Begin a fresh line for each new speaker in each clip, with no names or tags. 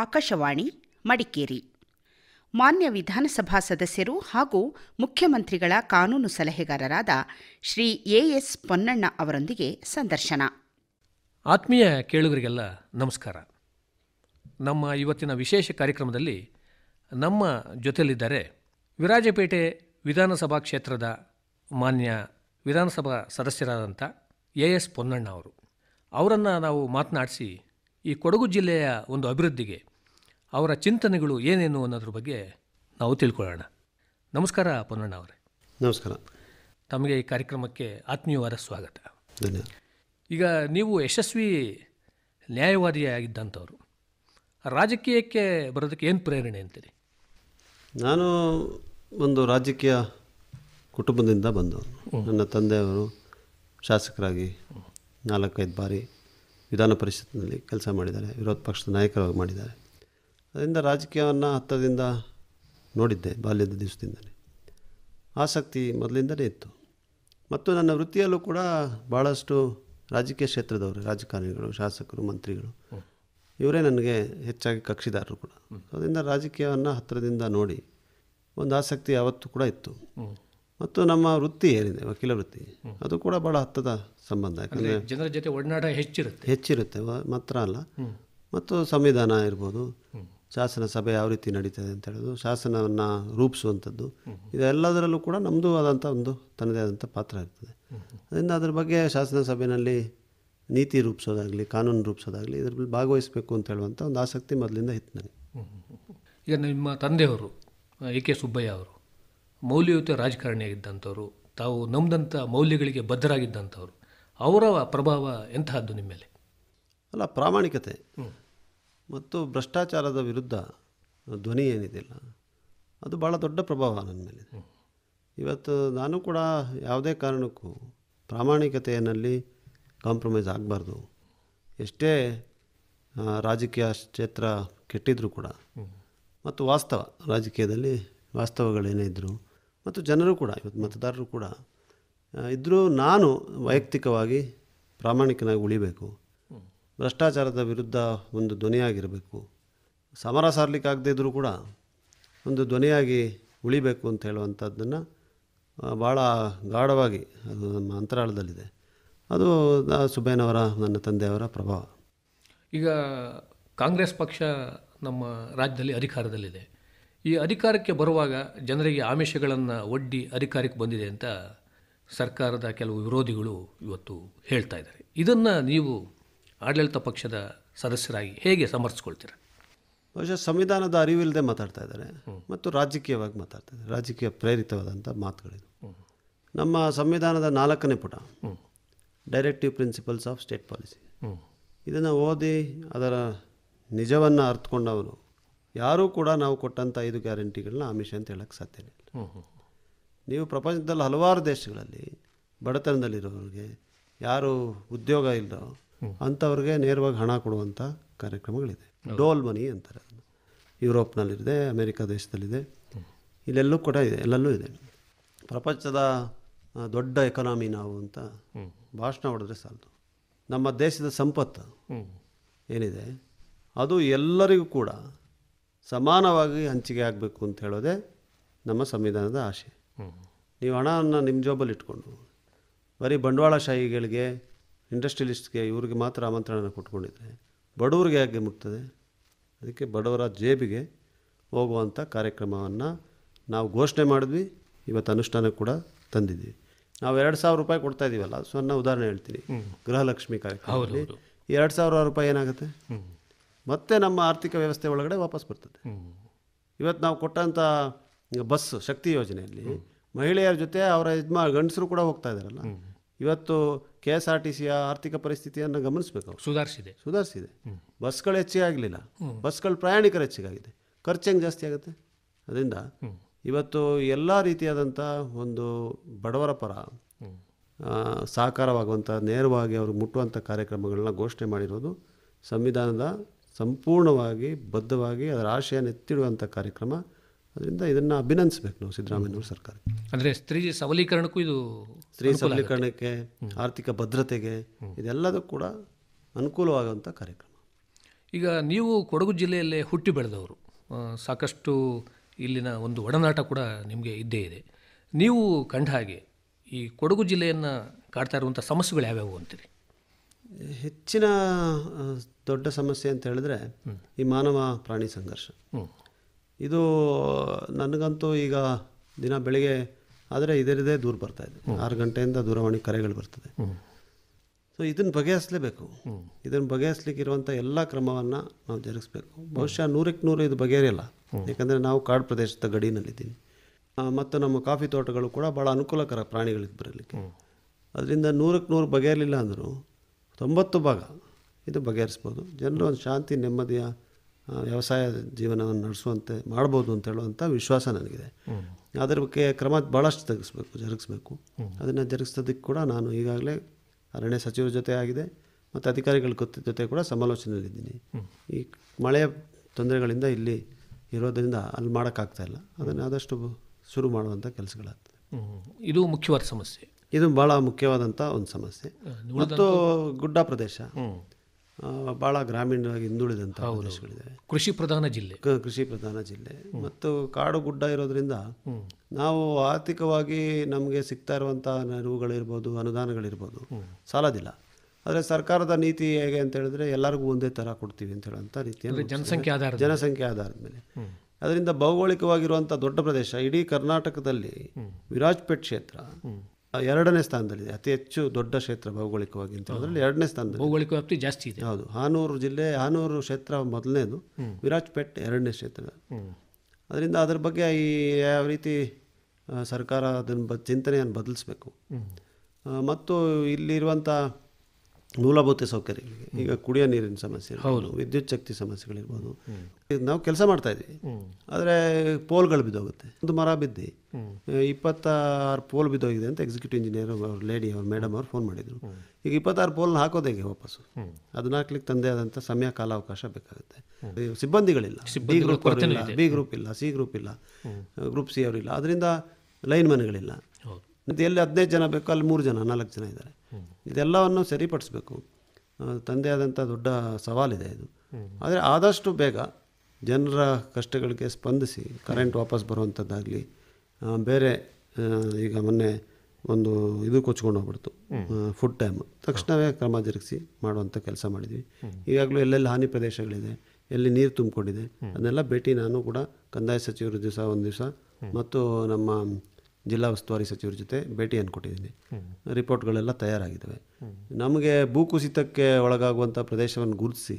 ಆಕಾಶವಾಣಿ ಮಡಿಕೇರಿ ಮಾನ್ಯ ವಿಧಾನಸಭಾ ಸದಸ್ಯರು ಹಾಗೂ ಮುಖ್ಯಮಂತ್ರಿಗಳ ಕಾನೂನು ಸಲಹೆಗಾರರಾದ ಶ್ರೀ ಎಎಸ್ ಪೊನ್ನಣ್ಣ ಅವರೊಂದಿಗೆ ಸಂದರ್ಶನ
ಆತ್ಮೀಯ ಕೇಳುಗರಿಗೆಲ್ಲ ನಮಸ್ಕಾರ ನಮ್ಮ ಇವತ್ತಿನ ವಿಶೇಷ ಕಾರ್ಯಕ್ರಮದಲ್ಲಿ ನಮ್ಮ ಜೊತೆಯಲ್ಲಿದ್ದಾರೆ ವಿರಾಜಪೇಟೆ ವಿಧಾನಸಭಾ ಕ್ಷೇತ್ರದ ಮಾನ್ಯ ವಿಧಾನಸಭಾ ಸದಸ್ಯರಾದಂಥ ಎ ಎಸ್ ಪೊನ್ನಣ್ಣ ಅವರು ಅವರನ್ನು ನಾವು ಮಾತನಾಡಿಸಿ ಈ ಕೊಡಗು ಜಿಲ್ಲೆಯ ಒಂದು ಅಭಿವೃದ್ಧಿಗೆ ಅವರ ಚಿಂತನೆಗಳು ಏನೇನು ಅನ್ನೋದ್ರ ಬಗ್ಗೆ ನಾವು ತಿಳ್ಕೊಳ್ಳೋಣ ನಮಸ್ಕಾರ ಪೊನ್ನಣ್ಣ ಅವರೇ ನಮಸ್ಕಾರ ತಮಗೆ ಈ ಕಾರ್ಯಕ್ರಮಕ್ಕೆ ಆತ್ಮೀಯವಾದ ಸ್ವಾಗತ ಧನ್ಯವಾದ ಈಗ ನೀವು ಯಶಸ್ವಿ ನ್ಯಾಯವಾದಿಯಾಗಿದ್ದಂಥವ್ರು ರಾಜಕೀಯಕ್ಕೆ ಬರೋದಕ್ಕೆ ಏನು ಪ್ರೇರಣೆ ಅಂತೀರಿ ನಾನು
ಒಂದು ರಾಜಕೀಯ ಕುಟುಂಬದಿಂದ ಬಂದವರು ನನ್ನ ತಂದೆಯವರು ಶಾಸಕರಾಗಿ ನಾಲ್ಕೈದು ಬಾರಿ ವಿಧಾನ ಪರಿಷತ್ನಲ್ಲಿ ಕೆಲಸ ಮಾಡಿದ್ದಾರೆ ವಿರೋಧ ಪಕ್ಷದ ನಾಯಕರಾಗಿ ಮಾಡಿದ್ದಾರೆ ಅದರಿಂದ ರಾಜಕೀಯವನ್ನು ಹತ್ತದಿಂದ ನೋಡಿದ್ದೆ ಬಾಲ್ಯದ ದಿವಸದಿಂದಲೇ ಆಸಕ್ತಿ ಮೊದಲಿಂದಲೇ ಇತ್ತು ಮತ್ತು ನನ್ನ ವೃತ್ತಿಯಲ್ಲೂ ಕೂಡ ಭಾಳಷ್ಟು ರಾಜಕೀಯ ಕ್ಷೇತ್ರದವರು ರಾಜಕಾರಣಿಗಳು ಶಾಸಕರು ಮಂತ್ರಿಗಳು ಇವರೇ ನನಗೆ ಹೆಚ್ಚಾಗಿ ಕಕ್ಷಿದಾರರು ಕೂಡ ಅದರಿಂದ ರಾಜಕೀಯವನ್ನು ಹತ್ತಿರದಿಂದ ನೋಡಿ ಒಂದು ಆಸಕ್ತಿ ಯಾವತ್ತೂ ಕೂಡ ಇತ್ತು ಮತ್ತು ನಮ್ಮ ವೃತ್ತಿ ಏನಿದೆ ವಕೀಲ ವೃತ್ತಿ ಅದು ಕೂಡ ಭಾಳ ಹತ್ತದ ಸಂಬಂಧ ಯಾಕಂದರೆ
ಜನರ ಜೊತೆ ಒಡನಾಟ ಹೆಚ್ಚಿರುತ್ತೆ
ಹೆಚ್ಚಿರುತ್ತೆ ಮಾತ್ರ ಅಲ್ಲ ಮತ್ತು ಸಂವಿಧಾನ ಇರ್ಬೋದು ಶಾಸನ ಸಭೆ ಯಾವ ರೀತಿ ನಡೀತದೆ ಅಂತ ಹೇಳೋದು ಶಾಸನವನ್ನು ರೂಪಿಸುವಂಥದ್ದು ಇದೆಲ್ಲದರಲ್ಲೂ ಕೂಡ ನಮ್ಮದು ಆದಂಥ ಒಂದು ತನ್ನದೇ ಆದಂಥ ಪಾತ್ರ ಇರ್ತದೆ ಅದರಿಂದ ಅದ್ರ ಬಗ್ಗೆ ಶಾಸನ ಸಭೆಯಲ್ಲಿ ನೀತಿ ರೂಪಿಸೋದಾಗಲಿ ಕಾನೂನು ರೂಪಿಸೋದಾಗಲಿ ಇದ್ರ ಭಾಗವಹಿಸಬೇಕು ಅಂತ ಹೇಳುವಂಥ ಒಂದು ಆಸಕ್ತಿ ಮೊದಲಿಂದ ಇತ್ತು ನನಗೆ
ಈಗ ನಿಮ್ಮ ತಂದೆಯವರು ಎ ಕೆ ಸುಬ್ಬಯ್ಯ ಅವರು ಮೌಲ್ಯಯುತ ರಾಜಕಾರಣಿಯಾಗಿದ್ದಂಥವ್ರು ತಾವು ನಮ್ಮದಂಥ ಮೌಲ್ಯಗಳಿಗೆ ಬದ್ಧರಾಗಿದ್ದಂಥವ್ರು ಅವರ ಪ್ರಭಾವ ಎಂತಹದ್ದು ನಿಮ್ಮ ಮೇಲೆ ಅಲ್ಲ ಪ್ರಾಮಾಣಿಕತೆ
ಮತ್ತು ಭ್ರಷ್ಟಾಚಾರದ ವಿರುದ್ಧ ಧ್ವನಿ ಏನಿದೆಯಲ್ಲ ಅದು ಭಾಳ ದೊಡ್ಡ ಪ್ರಭಾವ ನನ್ನ ಮೇಲೆ ಇವತ್ತು ನಾನು ಕೂಡ ಯಾವುದೇ ಕಾರಣಕ್ಕೂ ಪ್ರಾಮಾಣಿಕತೆಯಲ್ಲಿ ಕಾಂಪ್ರಮೈಸ್ ಆಗಬಾರ್ದು ಎಷ್ಟೇ ರಾಜಕೀಯ ಕ್ಷೇತ್ರ ಕೆಟ್ಟಿದ್ರು ಕೂಡ ಮತ್ತು ವಾಸ್ತವ ರಾಜಕೀಯದಲ್ಲಿ ವಾಸ್ತವಗಳೇನೇ ಇದ್ದರೂ ಮತ್ತು ಜನರು ಕೂಡ ಇವತ್ತು ಮತದಾರರು ಕೂಡ ಇದ್ದರೂ ನಾನು ವೈಯಕ್ತಿಕವಾಗಿ ಪ್ರಾಮಾಣಿಕನಾಗಿ ಉಳಿಬೇಕು ಭ್ರಷ್ಟಾಚಾರದ ವಿರುದ್ಧ ಒಂದು ಧ್ವನಿಯಾಗಿರಬೇಕು ಸಮರ ಸಾರ್ಲಿಕ್ಕಾಗದೇ ಇದ್ದರೂ ಕೂಡ ಒಂದು ಧ್ವನಿಯಾಗಿ ಉಳಿಬೇಕು ಅಂತ ಹೇಳುವಂಥದ್ದನ್ನು ಭಾಳ ಗಾಢವಾಗಿ ಅದು ನಮ್ಮ ಅಂತರಾಳದಲ್ಲಿದೆ ಅದು ಸುಬ್ಬಯ್ಯನವರ ನನ್ನ ತಂದೆಯವರ ಪ್ರಭಾವ
ಈಗ ಕಾಂಗ್ರೆಸ್ ಪಕ್ಷ ನಮ್ಮ ರಾಜ್ಯದಲ್ಲಿ ಅಧಿಕಾರದಲ್ಲಿದೆ ಈ ಅಧಿಕಾರಕ್ಕೆ ಬರುವಾಗ ಜನರಿಗೆ ಆಮಿಷಗಳನ್ನು ಒಡ್ಡಿ ಅಧಿಕಾರಕ್ಕೆ ಬಂದಿದೆ ಅಂತ ಸರ್ಕಾರದ ಕೆಲವು ವಿರೋಧಿಗಳು ಇವತ್ತು ಹೇಳ್ತಾ ಇದ್ದಾರೆ ಇದನ್ನು ನೀವು ಆಡಳಿತ ಪಕ್ಷದ ಸದಸ್ಯರಾಗಿ ಹೇಗೆ ಸಮರ್ಥಿಸ್ಕೊಳ್ತೀರ
ಬಹುಶಃ ಸಂವಿಧಾನದ ಅರಿವಿಲ್ಲದೆ ಮಾತಾಡ್ತಾ ಇದ್ದಾರೆ ಮತ್ತು ರಾಜಕೀಯವಾಗಿ ಮಾತಾಡ್ತಾ ಇದ್ದಾರೆ ರಾಜಕೀಯ ಪ್ರೇರಿತವಾದಂಥ ಮಾತುಗಳಿದು ನಮ್ಮ ಸಂವಿಧಾನದ ನಾಲ್ಕನೇ ಪುಟ directive principles of state policy ಇದನ್ನು ಓದಿ ಅದರ ನಿಜವನ್ನು ಅರ್ಥಕೊಂಡವನು ಯಾರೂ ಕೂಡ ನಾವು ಕೊಟ್ಟಂಥ ಐದು ಗ್ಯಾರಂಟಿಗಳನ್ನ ಆಮಿಷ ಅಂತ ಹೇಳಕ್ಕೆ ಸಾಧ್ಯನೇ ಇಲ್ಲ ನೀವು ಪ್ರಪಂಚದಲ್ಲಿ ಹಲವಾರು ದೇಶಗಳಲ್ಲಿ ಬಡತನದಲ್ಲಿರೋರಿಗೆ ಯಾರು ಉದ್ಯೋಗ ಇಲ್ಲೋ ಅಂಥವ್ರಿಗೆ ನೇರವಾಗಿ ಹಣ ಕೊಡುವಂಥ ಕಾರ್ಯಕ್ರಮಗಳಿದೆ ಡೋಲ್ ಮನಿ ಅಂತಾರೆ ಅದನ್ನು ಯುರೋಪ್ನಲ್ಲಿದೆ ಅಮೇರಿಕಾ ದೇಶದಲ್ಲಿದೆ ಇಲ್ಲೆಲ್ಲೂ ಕೂಡ ಇದೆ ಎಲ್ಲೆಲ್ಲೂ ಇದೆ ಪ್ರಪಂಚದ ದೊಡ್ಡ ಎಕನಾಮಿ ನಾವು ಅಂತ ಭಾಷಣ ಹೊಡೆದ್ರೆ ಸಾಲದು ನಮ್ಮ ದೇಶದ ಸಂಪತ್ತು ಏನಿದೆ ಅದು ಎಲ್ಲರಿಗೂ ಕೂಡ ಸಮಾನವಾಗಿ ಹಂಚಿಕೆ ಆಗಬೇಕು ಅಂತ ಹೇಳೋದೇ ನಮ್ಮ ಸಂವಿಧಾನದ ಆಶೆ ನೀವು ಹಣವನ್ನು ನಿಮ್ಮ ಜೋಬಲ್ಲಿ ಇಟ್ಕೊಂಡು ಬರೀ ಬಂಡವಾಳಶಾಹಿಗಳಿಗೆ ಇಂಡಸ್ಟ್ರಿಯಲಿಸ್ಟ್ಗೆ ಇವ್ರಿಗೆ ಮಾತ್ರ ಆಮಂತ್ರಣ ಕೊಟ್ಕೊಂಡಿದ್ರೆ ಬಡವ್ರಿಗೆ ಹೇಗೆ ಮುಟ್ತದೆ ಅದಕ್ಕೆ ಬಡವರ ಜೇಬಿಗೆ ಹೋಗುವಂಥ ಕಾರ್ಯಕ್ರಮವನ್ನು ನಾವು ಘೋಷಣೆ ಮಾಡಿದ್ವಿ ಇವತ್ತು ಅನುಷ್ಠಾನ ಕೂಡ ತಂದಿದ್ವಿ ನಾವು ಎರಡು ಸಾವಿರ ರೂಪಾಯಿ ಕೊಡ್ತಾ ಇದ್ದೀವಲ್ಲ ನಾನು ಉದಾಹರಣೆ ಹೇಳ್ತೀನಿ ಗೃಹಲಕ್ಷ್ಮಿ ಕಾರ್ಯಕ್ರಮದಲ್ಲಿ ಎರಡು ಸಾವಿರ ರೂಪಾಯಿ ಏನಾಗುತ್ತೆ ಮತ್ತೆ ನಮ್ಮ ಆರ್ಥಿಕ ವ್ಯವಸ್ಥೆ ಒಳಗಡೆ ವಾಪಸ್ ಬರ್ತದೆ ಇವತ್ತು ನಾವು ಕೊಟ್ಟಂಥ ಬಸ್ ಶಕ್ತಿ ಯೋಜನೆಯಲ್ಲಿ ಮಹಿಳೆಯರ ಜೊತೆ ಅವರ ಯಜಮಾ ಗಂಡಸರು ಕೂಡ ಹೋಗ್ತಾ ಇದ್ದಾರಲ್ಲ ಇವತ್ತು ಕೆ ಎಸ್ ಆರ್ ಟಿ ಸಿಯ ಆರ್ಥಿಕ ಪರಿಸ್ಥಿತಿಯನ್ನು ಗಮನಿಸಬೇಕು ಸುಧಾರಿಸಿದೆ ಸುಧಾರಿಸಿದೆ ಬಸ್ಗಳು ಆಗಲಿಲ್ಲ ಬಸ್ಗಳು ಪ್ರಯಾಣಿಕರು ಹೆಚ್ಚಿಗಾಗಿದೆ ಖರ್ಚು ಹೆಂಗೆ ಜಾಸ್ತಿ ಆಗುತ್ತೆ ಅದರಿಂದ ಇವತ್ತು ಎಲ್ಲ ರೀತಿಯಾದಂಥ ಒಂದು ಬಡವರ ಪರ ಸಾಕಾರವಾಗುವಂಥ ನೇರವಾಗಿ ಅವ್ರಿಗೆ ಮುಟ್ಟುವಂಥ ಕಾರ್ಯಕ್ರಮಗಳನ್ನ ಘೋಷಣೆ ಮಾಡಿರೋದು ಸಂವಿಧಾನದ ಸಂಪೂರ್ಣವಾಗಿ ಬದ್ಧವಾಗಿ ಅದರ ಆಶಯನ ಎತ್ತಿಡುವಂಥ ಕಾರ್ಯಕ್ರಮ ಅದರಿಂದ ಇದನ್ನು ಅಭಿನಂದಿಸಬೇಕು ನಾವು ಸಿದ್ದರಾಮಯ್ಯವ್ರ ಸರ್ಕಾರ
ಅಂದರೆ ಸ್ತ್ರೀ ಸಬಲೀಕರಣಕ್ಕೂ ಇದು ಸ್ತ್ರೀ ಸಬಲೀಕರಣಕ್ಕೆ
ಆರ್ಥಿಕ ಭದ್ರತೆಗೆ ಇದೆಲ್ಲದೂ ಕೂಡ ಅನುಕೂಲವಾಗುವಂಥ ಕಾರ್ಯಕ್ರಮ
ಈಗ ನೀವು ಕೊಡಗು ಜಿಲ್ಲೆಯಲ್ಲೇ ಹುಟ್ಟಿ ಬೆಳೆದವರು ಸಾಕಷ್ಟು ಇಲ್ಲಿನ ಒಂದು ಒಡನಾಟ ಕೂಡ ನಿಮಗೆ ಇದ್ದೇ ಇದೆ ನೀವು ಕಂಡ ಹಾಗೆ ಈ ಕೊಡಗು ಜಿಲ್ಲೆಯನ್ನು ಕಾಡ್ತಾ ಇರುವಂಥ ಸಮಸ್ಯೆಗಳು ಯಾವ್ಯಾವು ಅಂತೀರಿ ಹೆಚ್ಚಿನ
ದೊಡ್ಡ ಸಮಸ್ಯೆ ಅಂತ ಹೇಳಿದ್ರೆ ಈ ಮಾನವ ಪ್ರಾಣಿ ಸಂಘರ್ಷ ಇದು ನನಗಂತೂ ಈಗ ದಿನ ಬೆಳಿಗ್ಗೆ ಆದರೆ ಇದರದೇ ದೂರ ಬರ್ತಾ ಇದೆ ಆರು ಗಂಟೆಯಿಂದ ದೂರವಾಣಿ ಕರೆಗಳು ಬರ್ತದೆ ಸೊ ಇದನ್ನು ಬಗೆಹರಿಸಲೇಬೇಕು ಇದನ್ನು ಬಗೆಹರಿಸಲಿಕ್ಕಿರುವಂಥ ಎಲ್ಲ ಕ್ರಮವನ್ನು ನಾವು ಜರುಗಿಸ್ಬೇಕು ಬಹುಶಃ ನೂರಕ್ಕೆ ನೂರು ಇದು ಬಗೆಹರಿಯಲ್ಲ ಯಾಕಂದರೆ ನಾವು ಕಾಡು ಪ್ರದೇಶದ ಗಡಿನಲ್ಲಿದ್ದೀನಿ ಮತ್ತು ನಮ್ಮ ಕಾಫಿ ತೋಟಗಳು ಕೂಡ ಭಾಳ ಅನುಕೂಲಕರ ಪ್ರಾಣಿಗಳಿಗೆ ಬರಲಿಕ್ಕೆ ಅದರಿಂದ ನೂರಕ್ಕೆ ನೂರು ಬಗೆಹರಲಿಲ್ಲ ಅಂದರೂ ತೊಂಬತ್ತು ಭಾಗ ಇದು ಬಗೆಹರಿಸ್ಬೋದು ಜನರು ಒಂದು ಶಾಂತಿ ನೆಮ್ಮದಿಯ ವ್ಯವಸಾಯ ಜೀವನವನ್ನು ನಡೆಸುವಂತೆ ಮಾಡ್ಬೋದು ಅಂತ ಹೇಳುವಂಥ ವಿಶ್ವಾಸ ನನಗಿದೆ ಅದರ ಬಗ್ಗೆ ಕ್ರಮ ಭಾಳಷ್ಟು ತೆಗೆಸ್ಬೇಕು ಜರುಗಿಸ್ಬೇಕು ಅದನ್ನು ಜರುಗಿಸೋದಕ್ಕೆ ಕೂಡ ನಾನು ಈಗಾಗಲೇ ಅರಣ್ಯ ಸಚಿವರ ಜೊತೆ ಆಗಿದೆ ಮತ್ತು ಅಧಿಕಾರಿಗಳ ಜೊತೆ ಕೂಡ ಸಮಾಲೋಚನೆಯಲ್ಲಿದ್ದೀನಿ ಈ ಮಳೆಯ ತೊಂದರೆಗಳಿಂದ ಇಲ್ಲಿ ಇರೋದರಿಂದ ಅಲ್ಲಿ ಮಾಡೋಕ್ಕಾಗ್ತಾ ಇಲ್ಲ ಅದನ್ನು ಆದಷ್ಟು ಶುರು ಮಾಡುವಂಥ ಕೆಲಸಗಳಾಗ್ತದೆ ಇದು ಮುಖ್ಯವಾದ ಸಮಸ್ಯೆ ಇದು ಭಾಳ ಮುಖ್ಯವಾದಂಥ ಒಂದು ಸಮಸ್ಯೆ ಮತ್ತು ಗುಡ್ಡ ಪ್ರದೇಶ ಭಾಳ ಗ್ರಾಮೀಣವಾಗಿ ಹಿಂದುಳಿದಂಥ ಪ್ರದೇಶಗಳಿದೆ ಕೃಷಿ ಪ್ರಧಾನ ಜಿಲ್ಲೆ ಕೃಷಿ ಪ್ರಧಾನ ಜಿಲ್ಲೆ ಮತ್ತು ಕಾಡು ಗುಡ್ಡ ಇರೋದ್ರಿಂದ ನಾವು ಆರ್ಥಿಕವಾಗಿ ನಮಗೆ ಸಿಗ್ತಾ ಇರುವಂಥ ನೆರವುಗಳಿರ್ಬೋದು ಅನುದಾನಗಳಿರ್ಬೋದು ಸಾಲದಿಲ್ಲ ಆದರೆ ಸರ್ಕಾರದ ನೀತಿ ಹೇಗೆ ಅಂತ ಹೇಳಿದ್ರೆ ಎಲ್ಲರಿಗೂ ಒಂದೇ ಥರ ಕೊಡ್ತೀವಿ ಅಂತ ಹೇಳುವಂಥ ರೀತಿಯ ಜನಸಂಖ್ಯೆ ಆಧಾರ ಜನಸಂಖ್ಯೆ ಆಧಾರದ ಮೇಲೆ ಅದರಿಂದ ಭೌಗೋಳಿಕವಾಗಿರುವಂಥ ದೊಡ್ಡ ಪ್ರದೇಶ ಇಡೀ ಕರ್ನಾಟಕದಲ್ಲಿ ವಿರಾಜ್ಪೇಟ್ ಕ್ಷೇತ್ರ ಎರಡನೇ ಸ್ಥಾನದಲ್ಲಿದೆ ಅತಿ ಹೆಚ್ಚು ದೊಡ್ಡ ಕ್ಷೇತ್ರ ಭೌಗೋಳಿಕವಾಗಿ ಅಂತ ಹೇಳಿದ್ರೆ ಎರಡನೇ ಸ್ಥಾನದಲ್ಲಿ ಭೌಗೋಳಿಕ ವ್ಯಾಪ್ತಿ ಜಾಸ್ತಿ ಇದೆ ಹೌದು ಹಾನೂರು ಜಿಲ್ಲೆ ಹಾನೂರು ಕ್ಷೇತ್ರ ಮೊದಲನೇದು ವಿರಾಜ್ಪೇಟ್ ಎರಡನೇ ಕ್ಷೇತ್ರ ಅದರಿಂದ ಅದ್ರ ಬಗ್ಗೆ ಈ ಯಾವ ರೀತಿ ಸರ್ಕಾರ ಅದನ್ನು ಬ ಚಿಂತನೆಯನ್ನು ಬದಲಿಸಬೇಕು ಮತ್ತು ಇಲ್ಲಿರುವಂಥ ಮೂಲಭೂತ ಸೌಕರ್ಯಗಳಿಗೆ ಈಗ ಕುಡಿಯೋ ನೀರಿನ ಸಮಸ್ಯೆ ಹೌದು ವಿದ್ಯುತ್ ಶಕ್ತಿ ಸಮಸ್ಯೆಗಳಿರ್ಬೋದು ನಾವು ಕೆಲಸ ಮಾಡ್ತಾ ಇದ್ವಿ ಆದರೆ ಪೋಲ್ಗಳು ಬಿದ್ದೋಗುತ್ತೆ ಒಂದು ಮರ ಬಿದ್ದು ಇಪ್ಪತ್ತಾರು ಪೋಲ್ ಬಿದ್ದೋಗಿದೆ ಅಂತ ಎಕ್ಸಿಕ್ಯೂಟಿವ್ ಇಂಜಿನಿಯರ್ ಅವ್ರ ಲೇಡಿ ಅವ್ರ ಮೇಡಮ್ ಅವ್ರು ಫೋನ್ ಮಾಡಿದರು ಈಗ ಇಪ್ಪತ್ತಾರು ಪೋಲ್ನ ಹಾಕೋದು ಹೇಗೆ ವಾಪಸ್ಸು ಅದನ್ನ ಹಾಕ್ಲಿಕ್ಕೆ ತಂದೆ ಆದಂಥ ಸಮಯ ಕಾಲಾವಕಾಶ ಬೇಕಾಗುತ್ತೆ ಸಿಬ್ಬಂದಿಗಳಿಲ್ಲ ಬಿ ಗ್ರೂಪ್ ಇಲ್ಲ ಬಿ ಗ್ರೂಪ್ ಇಲ್ಲ ಸಿ ಗ್ರೂಪ್ ಇಲ್ಲ ಗ್ರೂಪ್ ಸಿ ಅವರಿಲ್ಲ ಅದರಿಂದ ಲೈನ್ ಮನೆಗಳಿಲ್ಲ ಎಲ್ಲಿ ಹದಿನೈದು ಜನ ಬೇಕೋ ಅಲ್ಲಿ ಮೂರು ಜನ ನಾಲ್ಕು ಜನ ಇದ್ದಾರೆ ಇದೆಲ್ಲವನ್ನು ಸರಿಪಡಿಸಬೇಕು ತಂದೆ ಆದಂಥ ದೊಡ್ಡ ಸವಾಲಿದೆ ಇದು ಆದರೆ ಆದಷ್ಟು ಬೇಗ ಜನರ ಕಷ್ಟಗಳಿಗೆ ಸ್ಪಂದಿಸಿ ಕರೆಂಟ್ ವಾಪಸ್ ಬರುವಂಥದ್ದಾಗಲಿ ಬೇರೆ ಈಗ ಮೊನ್ನೆ ಒಂದು ಇದು ಕೊಚ್ಕೊಂಡು ಹೋಗ್ಬಿಡ್ತು ಫುಡ್ ಟೈಮ್ ತಕ್ಷಣವೇ ಕ್ರಮ ಜರುಗಿಸಿ ಮಾಡುವಂಥ ಕೆಲಸ ಮಾಡಿದ್ವಿ ಈಗಾಗಲೂ ಎಲ್ಲೆಲ್ಲಿ ಹಾನಿ ಪ್ರದೇಶಗಳಿದೆ ಎಲ್ಲಿ ನೀರು ತುಂಬಿಕೊಂಡಿದೆ ಅದನ್ನೆಲ್ಲ ಭೇಟಿ ನಾನು ಕೂಡ ಕಂದಾಯ ಸಚಿವರ ದಿವಸ ಒಂದು ದಿವಸ ಮತ್ತು ನಮ್ಮ ಜಿಲ್ಲಾ ಉಸ್ತುವಾರಿ ಸಚಿವರ ಜೊತೆ ಭೇಟಿಯನ್ನು ಕೊಟ್ಟಿದ್ದೀನಿ ರಿಪೋರ್ಟ್ಗಳೆಲ್ಲ ತಯಾರಾಗಿದ್ದಾವೆ ನಮಗೆ ಭೂಕುಸಿತಕ್ಕೆ ಒಳಗಾಗುವಂಥ ಪ್ರದೇಶವನ್ನು ಗುರುತಿಸಿ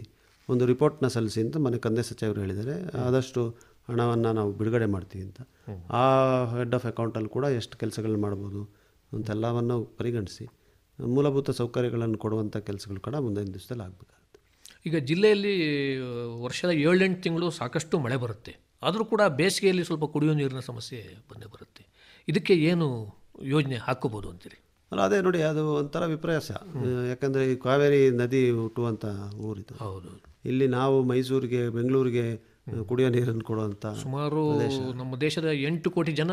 ಒಂದು ರಿಪೋರ್ಟ್ನ ಸಲ್ಲಿಸಿ ಅಂತ ಮನೆ ಕಂದೆ ಸಚಿವರು ಹೇಳಿದ್ದಾರೆ ಆದಷ್ಟು ಹಣವನ್ನು ನಾವು ಬಿಡುಗಡೆ ಮಾಡ್ತೀವಿ ಅಂತ ಆ ಹೆಡ್ ಆಫ್ ಅಕೌಂಟಲ್ಲಿ ಕೂಡ ಎಷ್ಟು ಕೆಲಸಗಳನ್ನ ಮಾಡ್ಬೋದು ಅಂತೆಲ್ಲವನ್ನು ಪರಿಗಣಿಸಿ ಮೂಲಭೂತ ಸೌಕರ್ಯಗಳನ್ನು ಕೊಡುವಂಥ ಕೆಲಸಗಳು ಕೂಡ ಮುಂದಿನ ದಿವಸದಲ್ಲಿ ಆಗಬೇಕಾಗುತ್ತೆ
ಈಗ ಜಿಲ್ಲೆಯಲ್ಲಿ ವರ್ಷದ ಏಳೆಂಟು ತಿಂಗಳು ಸಾಕಷ್ಟು ಮಳೆ ಬರುತ್ತೆ ಆದರೂ ಕೂಡ ಬೇಸಿಗೆಯಲ್ಲಿ ಸ್ವಲ್ಪ ಕುಡಿಯುವ ನೀರಿನ ಸಮಸ್ಯೆ ಬಂದೇ ಬರುತ್ತೆ ಇದಕ್ಕೆ ಏನು ಯೋಜನೆ ಹಾಕೋಬೋದು ಅಂತೇಳಿ ಅಲ್ಲ ಅದೇ ನೋಡಿ ಅದು ಒಂಥರ ವಿಪ್ರಯಾಸ
ಯಾಕಂದರೆ ಈ ಕಾವೇರಿ ನದಿ ಹುಟ್ಟುವಂಥ ಊರಿತ್ತು ಹೌದು ಇಲ್ಲಿ ನಾವು ಮೈಸೂರಿಗೆ ಬೆಂಗಳೂರಿಗೆ ಕುಡಿಯೋ ನೀರನ್ನು ಕೊಡುವಂಥ
ಸುಮಾರು ನಮ್ಮ ದೇಶದ ಎಂಟು ಕೋಟಿ ಜನ